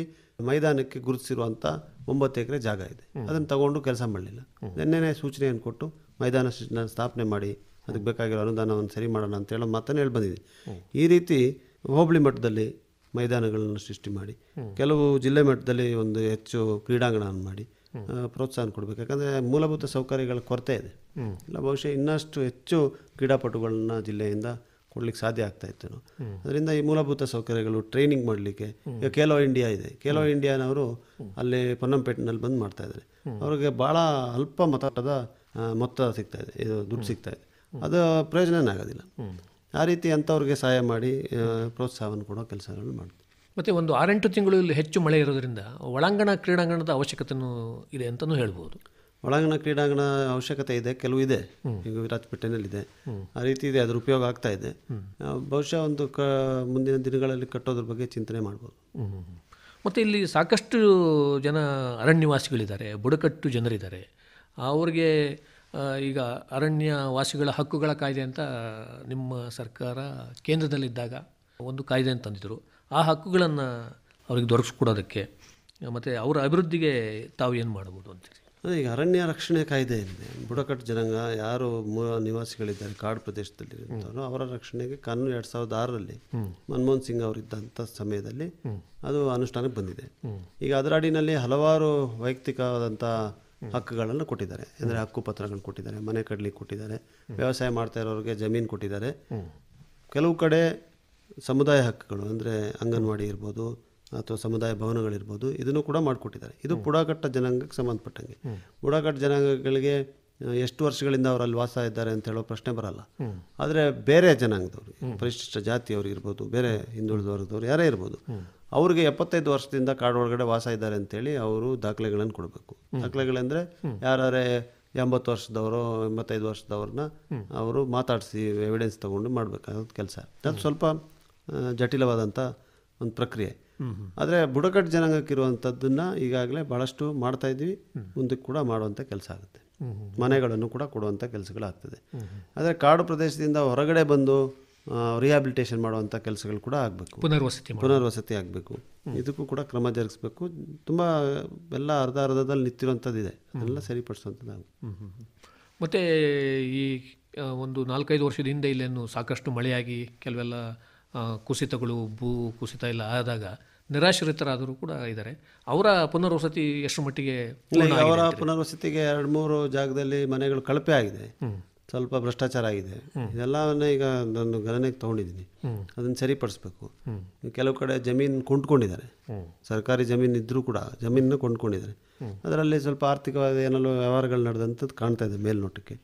ಮೈದಾನಕ್ಕೆ ಗುರುತಿಸಿರುವಂಥ ಒಂಬತ್ತು ಎಕರೆ ಜಾಗ ಇದೆ ಅದನ್ನು ತಗೊಂಡು ಕೆಲಸ ಮಾಡಲಿಲ್ಲ ನಿನ್ನೆನೇ ಸೂಚನೆಯನ್ನು ಕೊಟ್ಟು ಮೈದಾನ ಸ್ಥಾಪನೆ ಮಾಡಿ ಅದಕ್ಕೆ ಬೇಕಾಗಿರೋ ಅನುದಾನವನ್ನು ಸರಿ ಮಾಡೋಣ ಅಂತ ಹೇಳೋ ಮಾತನ್ನು ಹೇಳಿ ಬಂದಿದೆ ಈ ರೀತಿ ಹೋಬಳಿ ಮಟ್ಟದಲ್ಲಿ ಮೈದಾನಗಳನ್ನು ಸೃಷ್ಟಿ ಮಾಡಿ ಕೆಲವು ಜಿಲ್ಲೆ ಮಟ್ಟದಲ್ಲಿ ಒಂದು ಹೆಚ್ಚು ಕ್ರೀಡಾಂಗಣವನ್ನು ಮಾಡಿ ಪ್ರೋತ್ಸಾಹ ಕೊಡಬೇಕು ಯಾಕಂದರೆ ಮೂಲಭೂತ ಸೌಕರ್ಯಗಳ ಕೊರತೆ ಇದೆ ಇಲ್ಲ ಬಹುಶಃ ಇನ್ನಷ್ಟು ಹೆಚ್ಚು ಕ್ರೀಡಾಪಟುಗಳನ್ನ ಜಿಲ್ಲೆಯಿಂದ ಕೊಡ್ಲಿಕ್ಕೆ ಸಾಧ್ಯ ಆಗ್ತಾ ಇತ್ತು ಅದರಿಂದ ಈ ಮೂಲಭೂತ ಸೌಕರ್ಯಗಳು ಟ್ರೈನಿಂಗ್ ಮಾಡಲಿಕ್ಕೆ ಈಗ ಖೇಲೋ ಇಂಡಿಯಾ ಇದೆ ಖೇಲೋ ಇಂಡಿಯಾನವರು ಅಲ್ಲಿ ಪೊನ್ನಂಪೇಟೆನಲ್ಲಿ ಬಂದು ಮಾಡ್ತಾ ಇದ್ದಾರೆ ಅವ್ರಿಗೆ ಭಾಳ ಅಲ್ಪ ಮತದ ಮೊತ್ತ ಸಿಗ್ತಾ ಇದೆ ಇದು ದುಡ್ಡು ಸಿಗ್ತಾ ಇದೆ ಅದು ಪ್ರಯೋಜನ ಆಗೋದಿಲ್ಲ ಆ ರೀತಿ ಅಂಥವ್ರಿಗೆ ಸಹಾಯ ಮಾಡಿ ಪ್ರೋತ್ಸಾಹವನ್ನು ಕೊಡೋ ಕೆಲಸಗಳನ್ನ ಮಾಡ್ತೀವಿ
ಮತ್ತು ಒಂದು ಆರೆಂಟು ತಿಂಗಳು ಇಲ್ಲಿ ಹೆಚ್ಚು ಮಳೆ ಇರೋದರಿಂದ ಒಳಾಂಗಣ ಕ್ರೀಡಾಂಗಣದ ಅವಶ್ಯಕತೆಯೂ ಇದೆ ಅಂತಲೂ ಹೇಳ್ಬೋದು
ಒಳಾಂಗಣ ಕ್ರೀಡಾಂಗಣ ಅವಶ್ಯಕತೆ ಇದೆ ಕೆಲವು ಇದೆ ಈಗ ಇದೆ ಆ ರೀತಿ ಇದೆ ಅದರ ಉಪಯೋಗ ಆಗ್ತಾ ಇದೆ ಬಹುಶಃ ಒಂದು ಕ ಮುಂದಿನ ದಿನಗಳಲ್ಲಿ ಕಟ್ಟೋದ್ರ ಬಗ್ಗೆ ಚಿಂತನೆ ಮಾಡ್ಬೋದು
ಮತ್ತು ಇಲ್ಲಿ ಸಾಕಷ್ಟು ಜನ ಅರಣ್ಯವಾಸಿಗಳಿದ್ದಾರೆ ಬುಡಕಟ್ಟು ಜನರಿದ್ದಾರೆ ಅವ್ರಿಗೆ ಈಗ ಅರಣ್ಯ ವಾಸಿಗಳ ಹಕ್ಕುಗಳ ಕಾಯ್ದೆ ಅಂತ ನಿಮ್ಮ ಸರ್ಕಾರ ಕೇಂದ್ರದಲ್ಲಿದ್ದಾಗ ಒಂದು ಕಾಯ್ದೆ ಅಂತಂದಿದ್ದರು ಆ ಹಕ್ಕುಗಳನ್ನು ಅವ್ರಿಗೆ ದೊರಕಿಸ್ಕೊಡೋದಕ್ಕೆ ಮತ್ತು ಅವರ ಅಭಿವೃದ್ಧಿಗೆ
ತಾವು ಏನು ಮಾಡ್ಬೋದು ಅಂತೀರಿ ಅದೇ ಈಗ ಅರಣ್ಯ ರಕ್ಷಣೆ ಕಾಯ್ದೆ ಇದೆ ಬುಡಕಟ್ಟು ಜನಾಂಗ ಯಾರು ಮೂಲ ನಿವಾಸಿಗಳಿದ್ದಾರೆ ಕಾಡು ಪ್ರದೇಶದಲ್ಲಿ ಅವರ ರಕ್ಷಣೆಗೆ ಕಾನೂನು ಎರಡು ಸಾವಿರದ ಆರರಲ್ಲಿ ಮನಮೋಹನ್ ಸಿಂಗ್ ಅವರಿದ್ದಂಥ ಸಮಯದಲ್ಲಿ ಅದು ಅನುಷ್ಠಾನಕ್ಕೆ ಬಂದಿದೆ ಈಗ ಅದರ ಅಡಿನಲ್ಲಿ ಹಲವಾರು ವೈಯಕ್ತಿಕವಾದಂಥ ಹಕ್ಕುಗಳನ್ನು ಕೊಟ್ಟಿದ್ದಾರೆ ಅಂದರೆ ಹಕ್ಕು ಪತ್ರಗಳನ್ನು ಕೊಟ್ಟಿದ್ದಾರೆ ಮನೆ ಕಡ್ಲಿಕ್ಕೆ ಕೊಟ್ಟಿದ್ದಾರೆ ವ್ಯವಸಾಯ ಮಾಡ್ತಾ ಇರೋರಿಗೆ ಜಮೀನು ಕೊಟ್ಟಿದ್ದಾರೆ ಕೆಲವು ಕಡೆ ಸಮುದಾಯ ಹಕ್ಕುಗಳು ಅಂದರೆ ಅಂಗನವಾಡಿ ಇರ್ಬೋದು ಅಥವಾ ಸಮುದಾಯ ಭವನಗಳಿರ್ಬೋದು ಇದನ್ನು ಕೂಡ ಮಾಡಿಕೊಟ್ಟಿದ್ದಾರೆ ಇದು ಬುಡಕಟ್ಟ ಜನಾಂಗಕ್ಕೆ ಸಂಬಂಧಪಟ್ಟಂಗೆ ಬುಡಾಗಟ್ಟ ಜನಾಂಗಗಳಿಗೆ ಎಷ್ಟು ವರ್ಷಗಳಿಂದ ಅವರಲ್ಲಿ ವಾಸ ಇದ್ದಾರೆ ಅಂತ ಹೇಳೋ ಪ್ರಶ್ನೆ ಬರಲ್ಲ ಆದರೆ ಬೇರೆ ಜನಾಂಗದವ್ರು ಪರಿಶಿಷ್ಟ ಜಾತಿಯವರು ಇರ್ಬೋದು ಬೇರೆ ಹಿಂದುಳಿದ ವರ್ಗದವ್ರು ಯಾರೇ ಇರ್ಬೋದು ಅವ್ರಿಗೆ ಎಪ್ಪತ್ತೈದು ವರ್ಷದಿಂದ ಕಾಡೊಳಗಡೆ ವಾಸ ಇದ್ದಾರೆ ಅಂತೇಳಿ ಅವರು ದಾಖಲೆಗಳನ್ನು ಕೊಡಬೇಕು ದಾಖಲೆಗಳಂದರೆ ಯಾರೇ ಎಂಬತ್ತು ವರ್ಷದವರು ಎಂಬತ್ತೈದು ವರ್ಷದವ್ರನ್ನ ಅವರು ಮಾತಾಡಿಸಿ ಎವಿಡೆನ್ಸ್ ತಗೊಂಡು ಮಾಡಬೇಕಾದ ಕೆಲಸ ಅದು ಸ್ವಲ್ಪ ಜಟಿಲವಾದಂಥ ಒಂದು ಪ್ರಕ್ರಿಯೆ ಆದರೆ ಬುಡಕಟ್ಟು ಜನಾಂಗಕ್ಕೆ ಈಗಾಗಲೇ ಭಾಳಷ್ಟು ಮಾಡ್ತಾ ಇದ್ವಿ ಮುಂದಕ್ಕೆ ಕೂಡ ಮಾಡುವಂಥ ಕೆಲಸ ಆಗುತ್ತೆ ಮನೆಗಳನ್ನು ಕೂಡ ಕೊಡುವಂಥ ಕೆಲಸಗಳಾಗ್ತದೆ ಆದರೆ ಕಾಡು ಪ್ರದೇಶದಿಂದ ಹೊರಗಡೆ ಬಂದು ರಿಹ್ಯಾಬಿಲಿಟೇಷನ್ ಮಾಡುವಂಥ ಕೆಲಸಗಳು ಕೂಡ ಆಗಬೇಕು ಪುನರ್ವಸತಿ ಪುನರ್ವಸತಿ ಆಗಬೇಕು ಇದಕ್ಕೂ ಕೂಡ ಕ್ರಮ ಜರುಗಿಸಬೇಕು ತುಂಬ ಎಲ್ಲ ಅರ್ಧ ಅರ್ಧದಲ್ಲಿ ನಿಂತಿರುವಂಥದ್ದಿದೆ ಅದೆಲ್ಲ ಸರಿಪಡಿಸುವಂಥದ್ದು
ಮತ್ತು ಈ ಒಂದು ನಾಲ್ಕೈದು ವರ್ಷದ ಹಿಂದೆ ಇಲ್ಲೇನು ಸಾಕಷ್ಟು ಮಳೆಯಾಗಿ ಕೆಲವೆಲ್ಲ ಕುಸಿತಗಳು ಭೂ ಕುಸಿತ ಎಲ್ಲ ಆದಾಗ ನಿರಾಶ್ರಿತರಾದರೂ ಕೂಡ ಇದ್ದಾರೆ ಅವರ ಪುನರ್ವಸತಿ ಎಷ್ಟು ಮಟ್ಟಿಗೆ ಅವರ
ಪುನರ್ವಸತಿಗೆ ಎರಡು ಮೂರು ಜಾಗದಲ್ಲಿ ಮನೆಗಳು ಕಳಪೆ ಆಗಿದೆ ಸ್ವಲ್ಪ ಭ್ರಷ್ಟಾಚಾರ ಆಗಿದೆ ಇದೆಲ್ಲವನ್ನ ಈಗ ನಾನು ಗಣನೆಗೆ ತಗೊಂಡಿದ್ದೀನಿ ಅದನ್ನು ಸರಿಪಡಿಸ್ಬೇಕು ಕೆಲವು ಕಡೆ ಜಮೀನು ಕೊಂಡ್ಕೊಂಡಿದ್ದಾರೆ ಸರ್ಕಾರಿ ಜಮೀನು ಇದ್ದರೂ ಕೂಡ ಜಮೀನನ್ನು ಕೊಂಡ್ಕೊಂಡಿದ್ದಾರೆ ಅದರಲ್ಲಿ ಸ್ವಲ್ಪ ಆರ್ಥಿಕವಾದ ಏನಾದರೂ ವ್ಯವಹಾರಗಳು ನಡೆದಂಥದ್ದು ಕಾಣ್ತಾ ಇದೆ ಮೇಲ್ನೋಟಕ್ಕೆ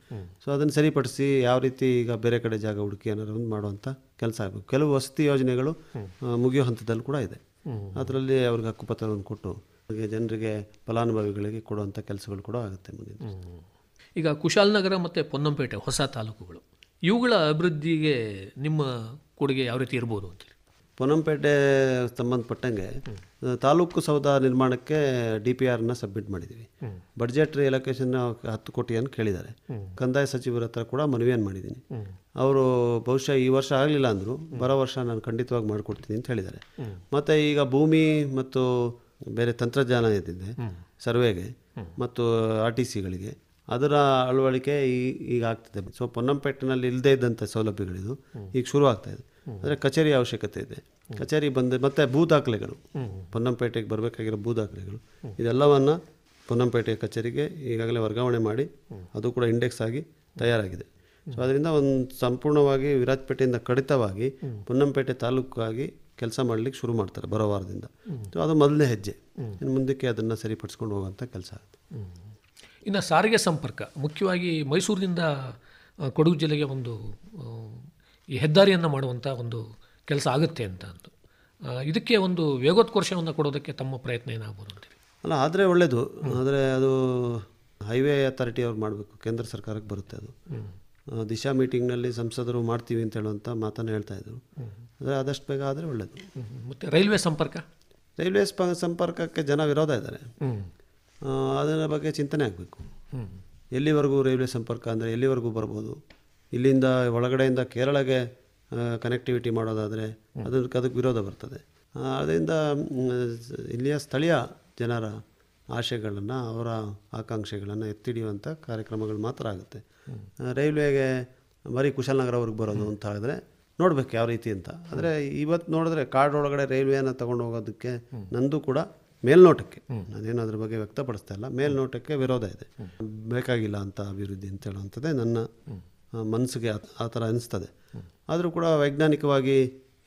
ಸೊ ಅದನ್ನು ಸರಿಪಡಿಸಿ ಯಾವ ರೀತಿ ಈಗ ಬೇರೆ ಕಡೆ ಜಾಗ ಹುಡುಕಿ ಏನಾದ್ರು ಒಂದು ಮಾಡುವಂಥ ಕೆಲಸ ಆಗಬೇಕು ಕೆಲವು ವಸತಿ ಯೋಜನೆಗಳು ಮುಗಿಯೋ ಹಂತದಲ್ಲಿ ಕೂಡ ಇದೆ ಅದರಲ್ಲಿ ಅವ್ರಿಗೆ ಹಕ್ಕುಪತ್ರವನ್ನು ಕೊಟ್ಟು ಜನರಿಗೆ ಫಲಾನುಭವಿಗಳಿಗೆ ಕೊಡುವಂಥ ಕೆಲಸಗಳು ಕೂಡ ಆಗುತ್ತೆ ಮುಂದಿನ
ಈಗ ಕುಶಾಲನಗರ ಮತ್ತು ಪೊನ್ನಂಪೇಟೆ ಹೊಸ ತಾಲೂಕುಗಳು ಇವುಗಳ ಅಭಿವೃದ್ಧಿಗೆ ನಿಮ್ಮ ಕೊಡುಗೆ ಯಾವ ರೀತಿ ಇರ್ಬೋದು ಅಂತೇಳಿ
ಪೊನ್ನಂಪೇಟೆ ಸಂಬಂಧಪಟ್ಟಂಗೆ ತಾಲೂಕು ಸೌಧ ನಿರ್ಮಾಣಕ್ಕೆ ಡಿ ಪಿ ಆರ್ನ ಸಬ್ಮಿಟ್ ಮಾಡಿದ್ದೀವಿ ಬಡ್ಜೆಟ್ ಎಲೊಕೇಶನ್ ಹತ್ತು ಕೋಟಿ ಅಂತ ಕೇಳಿದ್ದಾರೆ ಕಂದಾಯ ಸಚಿವರ ಹತ್ರ ಕೂಡ ಮನವಿಯನ್ನು ಮಾಡಿದ್ದೀನಿ ಅವರು ಬಹುಶಃ ಈ ವರ್ಷ ಆಗಲಿಲ್ಲ ಅಂದರು ಬರೋ ವರ್ಷ ನಾನು ಖಂಡಿತವಾಗಿ ಮಾಡಿಕೊಡ್ತೀನಿ ಅಂತ ಹೇಳಿದ್ದಾರೆ ಮತ್ತು ಈಗ ಭೂಮಿ ಮತ್ತು ಬೇರೆ ತಂತ್ರಜ್ಞಾನ ಇದ್ದಿದೆ ಸರ್ವೆಗೆ ಮತ್ತು ಆರ್ ಟಿ ಸಿಗಳಿಗೆ ಅದರ ಅಳವಡಿಕೆ ಈ ಈಗ ಆಗ್ತದೆ ಸೊ ಪೊನ್ನಂಪೇಟಿನಲ್ಲಿ ಇಲ್ಲದೇ ಇದ್ದಂಥ ಸೌಲಭ್ಯಗಳಿದು ಈಗ ಶುರು ಆಗ್ತಾ ಇದೆ ಅಂದರೆ ಕಚೇರಿ ಅವಶ್ಯಕತೆ ಇದೆ ಕಚೇರಿ ಬಂದ ಮತ್ತು ಭೂ ದಾಖಲೆಗಳು ಪೊನ್ನಂಪೇಟೆಗೆ ಬರಬೇಕಾಗಿರೋ ಭೂ ದಾಖಲೆಗಳು ಇದೆಲ್ಲವನ್ನು ಪೊನ್ನಂಪೇಟೆಯ ಕಚೇರಿಗೆ ಈಗಾಗಲೇ ವರ್ಗಾವಣೆ ಮಾಡಿ ಅದು ಕೂಡ ಇಂಡೆಕ್ಸ್ ಆಗಿ ತಯಾರಾಗಿದೆ ಸೊ ಅದರಿಂದ ಒಂದು ಸಂಪೂರ್ಣವಾಗಿ ವಿರಾಜಪೇಟೆಯಿಂದ ಕಡಿತವಾಗಿ ಪೊನ್ನಂಪೇಟೆ ತಾಲೂಕಾಗಿ ಕೆಲಸ ಮಾಡಲಿಕ್ಕೆ ಶುರು ಮಾಡ್ತಾರೆ ಬರೋ ವಾರದಿಂದ ಸೊ ಅದು ಮೊದಲನೇ ಹೆಜ್ಜೆ ಇನ್ನು ಮುಂದಕ್ಕೆ ಅದನ್ನು ಸರಿಪಡಿಸ್ಕೊಂಡು ಹೋಗುವಂಥ ಕೆಲಸ ಆಗುತ್ತೆ
ಇನ್ನು ಸಾರಿಗೆ ಸಂಪರ್ಕ ಮುಖ್ಯವಾಗಿ ಮೈಸೂರಿನಿಂದ ಕೊಡಗು ಜಿಲ್ಲೆಗೆ ಒಂದು ಈ ಹೆದ್ದಾರಿಯನ್ನು ಮಾಡುವಂಥ ಒಂದು ಕೆಲಸ ಆಗುತ್ತೆ ಅಂತ ಅಂದು ಇದಕ್ಕೆ ಒಂದು ವೇಗೋತ್ಕರ್ಷವನ್ನು ಕೊಡೋದಕ್ಕೆ ತಮ್ಮ ಪ್ರಯತ್ನ ಏನಾಗ್ಬೋದು ಅಂತೀವಿ
ಅಲ್ಲ ಆದರೆ ಒಳ್ಳೆಯದು ಆದರೆ ಅದು ಹೈವೇ ಅಥಾರಿಟಿ ಅವ್ರು ಮಾಡಬೇಕು ಕೇಂದ್ರ ಸರ್ಕಾರಕ್ಕೆ ಬರುತ್ತೆ ಅದು ದಿಶಾ ಮೀಟಿಂಗ್ನಲ್ಲಿ ಸಂಸದರು ಮಾಡ್ತೀವಿ ಅಂತ ಹೇಳುವಂಥ ಮಾತನ್ನು ಹೇಳ್ತಾ ಇದ್ರು ಆದರೆ ಆದಷ್ಟು ಬೇಗ ಆದರೆ ಒಳ್ಳೆಯದು ಮತ್ತು ರೈಲ್ವೆ ಸಂಪರ್ಕ ರೈಲ್ವೆ ಸಂಪರ್ಕಕ್ಕೆ ಜನ ವಿರೋಧ ಇದ್ದಾರೆ ಅದರ ಬಗ್ಗೆ ಚಿಂತನೆ ಆಗಬೇಕು ಎಲ್ಲಿವರೆಗೂ ರೈಲ್ವೆ ಸಂಪರ್ಕ ಅಂದರೆ ಎಲ್ಲಿವರೆಗೂ ಬರ್ಬೋದು ಇಲ್ಲಿಂದ ಒಳಗಡೆಯಿಂದ ಕೇರಳಗೆ ಕನೆಕ್ಟಿವಿಟಿ ಮಾಡೋದಾದರೆ ಅದಕ್ಕೆ ಅದಕ್ಕೆ ವಿರೋಧ ಬರ್ತದೆ ಅದರಿಂದ ಇಲ್ಲಿಯ ಸ್ಥಳೀಯ ಜನರ ಆಶೆಗಳನ್ನು ಅವರ ಆಕಾಂಕ್ಷೆಗಳನ್ನು ಎತ್ತಿಡಿಯುವಂಥ ಕಾರ್ಯಕ್ರಮಗಳು ಮಾತ್ರ ಆಗುತ್ತೆ ರೈಲ್ವೆಗೆ ಬರೀ ಕುಶಾಲನಗರವರೆಗೆ ಬರೋದು ಅಂತ ಹೇಳಿದ್ರೆ ನೋಡ್ಬೇಕು ಯಾವ ರೀತಿ ಅಂತ ಆದರೆ ಇವತ್ತು ನೋಡಿದ್ರೆ ಕಾರ್ಡ್ ಒಳಗಡೆ ರೈಲ್ವೆಯನ್ನು ತೊಗೊಂಡು ಹೋಗೋದಕ್ಕೆ ನಂದು ಕೂಡ ಮೇಲ್ನೋಟಕ್ಕೆ ನಾನೇನು ಅದ್ರ ಬಗ್ಗೆ ವ್ಯಕ್ತಪಡಿಸ್ತಾ ಇಲ್ಲ ಮೇಲ್ನೋಟಕ್ಕೆ ವಿರೋಧ ಇದೆ ಬೇಕಾಗಿಲ್ಲ ಅಂತ ಅಭಿವೃದ್ಧಿ ಅಂತ ಹೇಳುವಂಥದ್ದೇ ನನ್ನ ಮನಸ್ಸಿಗೆ ಆ ಥರ ಅನಿಸ್ತದೆ ಆದರೂ ಕೂಡ ವೈಜ್ಞಾನಿಕವಾಗಿ